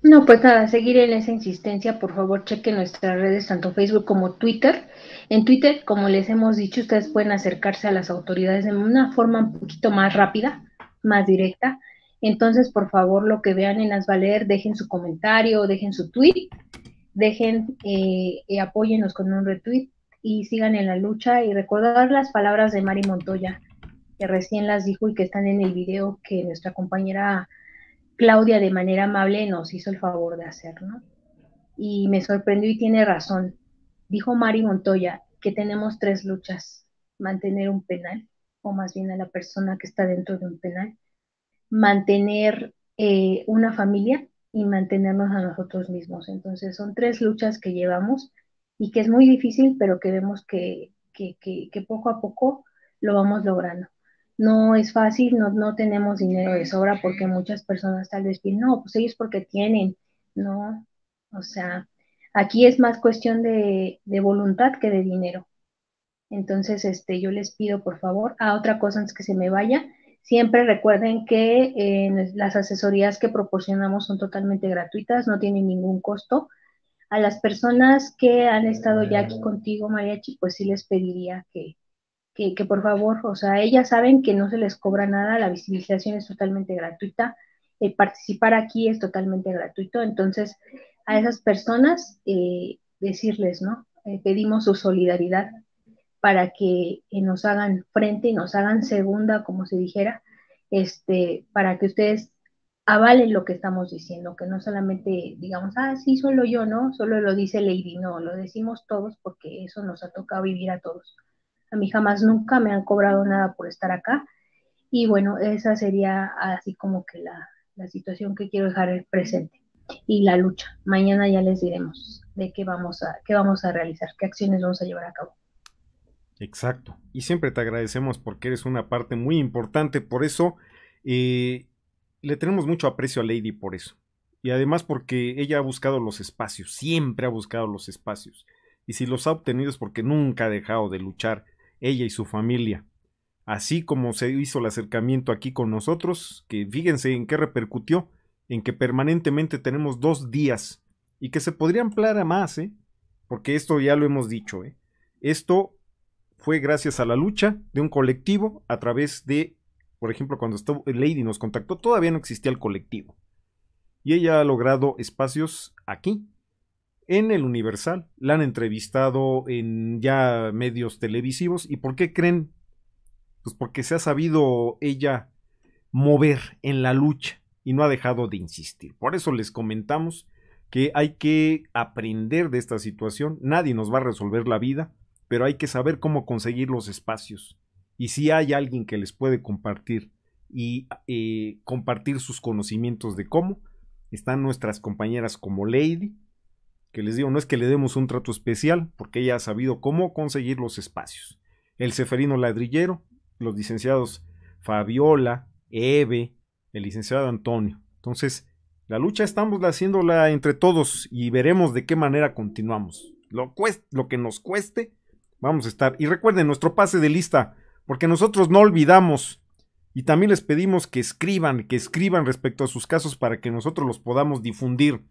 No, pues nada, seguir en esa insistencia, por favor, chequen nuestras redes, tanto Facebook como Twitter. En Twitter, como les hemos dicho, ustedes pueden acercarse a las autoridades de una forma un poquito más rápida, más directa. Entonces, por favor, lo que vean en las Valer dejen su comentario, dejen su tweet dejen, y eh, eh, apóyennos con un retweet y sigan en la lucha y recordar las palabras de Mari Montoya, que recién las dijo y que están en el video que nuestra compañera Claudia de manera amable nos hizo el favor de hacer, Y me sorprendió y tiene razón. Dijo Mari Montoya que tenemos tres luchas. Mantener un penal, o más bien a la persona que está dentro de un penal. Mantener eh, una familia y mantenernos a nosotros mismos. Entonces son tres luchas que llevamos y que es muy difícil, pero que vemos que, poco a poco lo vamos logrando. No es fácil, no, tenemos dinero de sobra porque muchas personas tal vez piensan no, pues ellos porque tienen, ¿no? O sea, aquí es más cuestión de, voluntad que de dinero. Entonces, este, yo les pido, por favor, a otra cosa antes que se me vaya, Siempre recuerden que eh, las asesorías que proporcionamos son totalmente gratuitas, no tienen ningún costo. A las personas que han estado ya aquí contigo, Mariachi, pues sí les pediría que, que, por favor, o sea, ellas saben que no se les cobra nada, la visibilización es totalmente gratuita, el participar aquí es totalmente gratuito, entonces a esas personas eh, decirles, ¿no? Eh, pedimos su solidaridad para que nos hagan frente y nos hagan segunda, como se dijera, este, para que ustedes avalen lo que estamos diciendo, que no solamente digamos, ah, sí, solo yo, ¿no? Solo lo dice Lady, no, lo decimos todos porque eso nos ha tocado vivir a todos. A mí jamás nunca me han cobrado nada por estar acá. Y bueno, esa sería así como que la, situación que quiero dejar presente y la lucha. Mañana ya les diremos de qué vamos a, qué vamos a realizar, qué acciones vamos a llevar a cabo. Exacto. Y siempre te agradecemos porque eres una parte muy importante. Por eso eh, le tenemos mucho aprecio a Lady por eso. Y además porque ella ha buscado los espacios, siempre ha buscado los espacios. Y si los ha obtenido es porque nunca ha dejado de luchar ella y su familia. Así como se hizo el acercamiento aquí con nosotros, que fíjense en qué repercutió, en que permanentemente tenemos dos días y que se podría ampliar a más, ¿eh? porque esto ya lo hemos dicho. ¿eh? Esto fue gracias a la lucha de un colectivo a través de, por ejemplo, cuando Lady nos contactó, todavía no existía el colectivo. Y ella ha logrado espacios aquí, en el Universal. La han entrevistado en ya medios televisivos. ¿Y por qué creen? Pues porque se ha sabido ella mover en la lucha y no ha dejado de insistir. Por eso les comentamos que hay que aprender de esta situación. Nadie nos va a resolver la vida pero hay que saber cómo conseguir los espacios. Y si hay alguien que les puede compartir y eh, compartir sus conocimientos de cómo, están nuestras compañeras como Lady, que les digo, no es que le demos un trato especial, porque ella ha sabido cómo conseguir los espacios. El Ceferino Ladrillero, los licenciados Fabiola, Eve, el licenciado Antonio. Entonces, la lucha estamos haciéndola entre todos y veremos de qué manera continuamos. Lo, lo que nos cueste, Vamos a estar. Y recuerden nuestro pase de lista, porque nosotros no olvidamos. Y también les pedimos que escriban, que escriban respecto a sus casos para que nosotros los podamos difundir.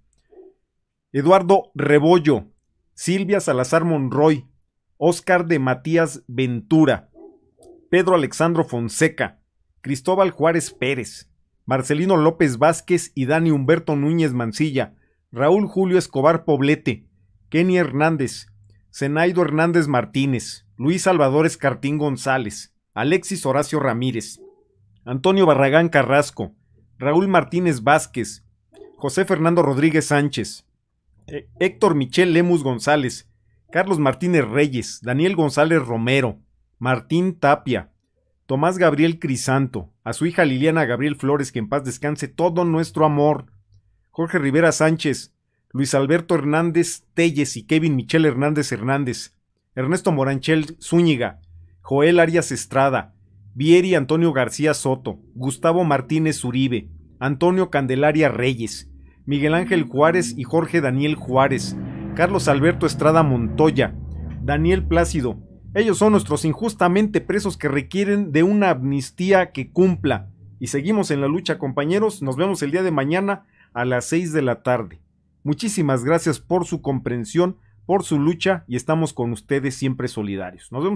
Eduardo Rebollo, Silvia Salazar Monroy, Oscar de Matías Ventura, Pedro Alexandro Fonseca, Cristóbal Juárez Pérez, Marcelino López Vázquez y Dani Humberto Núñez Mancilla, Raúl Julio Escobar Poblete, Kenny Hernández, Zenaido Hernández Martínez, Luis Salvador Escartín González, Alexis Horacio Ramírez, Antonio Barragán Carrasco, Raúl Martínez Vázquez, José Fernando Rodríguez Sánchez, e-, Héctor Michel Lemus González, Carlos Martínez Reyes, Daniel González Romero, Martín Tapia, Tomás Gabriel Crisanto, a su hija Liliana Gabriel Flores, que en paz descanse todo nuestro amor, Jorge Rivera Sánchez, Luis Alberto Hernández Telles y Kevin Michel Hernández Hernández, Ernesto Moranchel Zúñiga, Joel Arias Estrada, Vieri Antonio García Soto, Gustavo Martínez Uribe, Antonio Candelaria Reyes, Miguel Ángel Juárez y Jorge Daniel Juárez, Carlos Alberto Estrada Montoya, Daniel Plácido. Ellos son nuestros injustamente presos que requieren de una amnistía que cumpla. Y seguimos en la lucha, compañeros. Nos vemos el día de mañana a las 6 de la tarde. Muchísimas gracias por su comprensión, por su lucha y estamos con ustedes siempre solidarios. Nos vemos.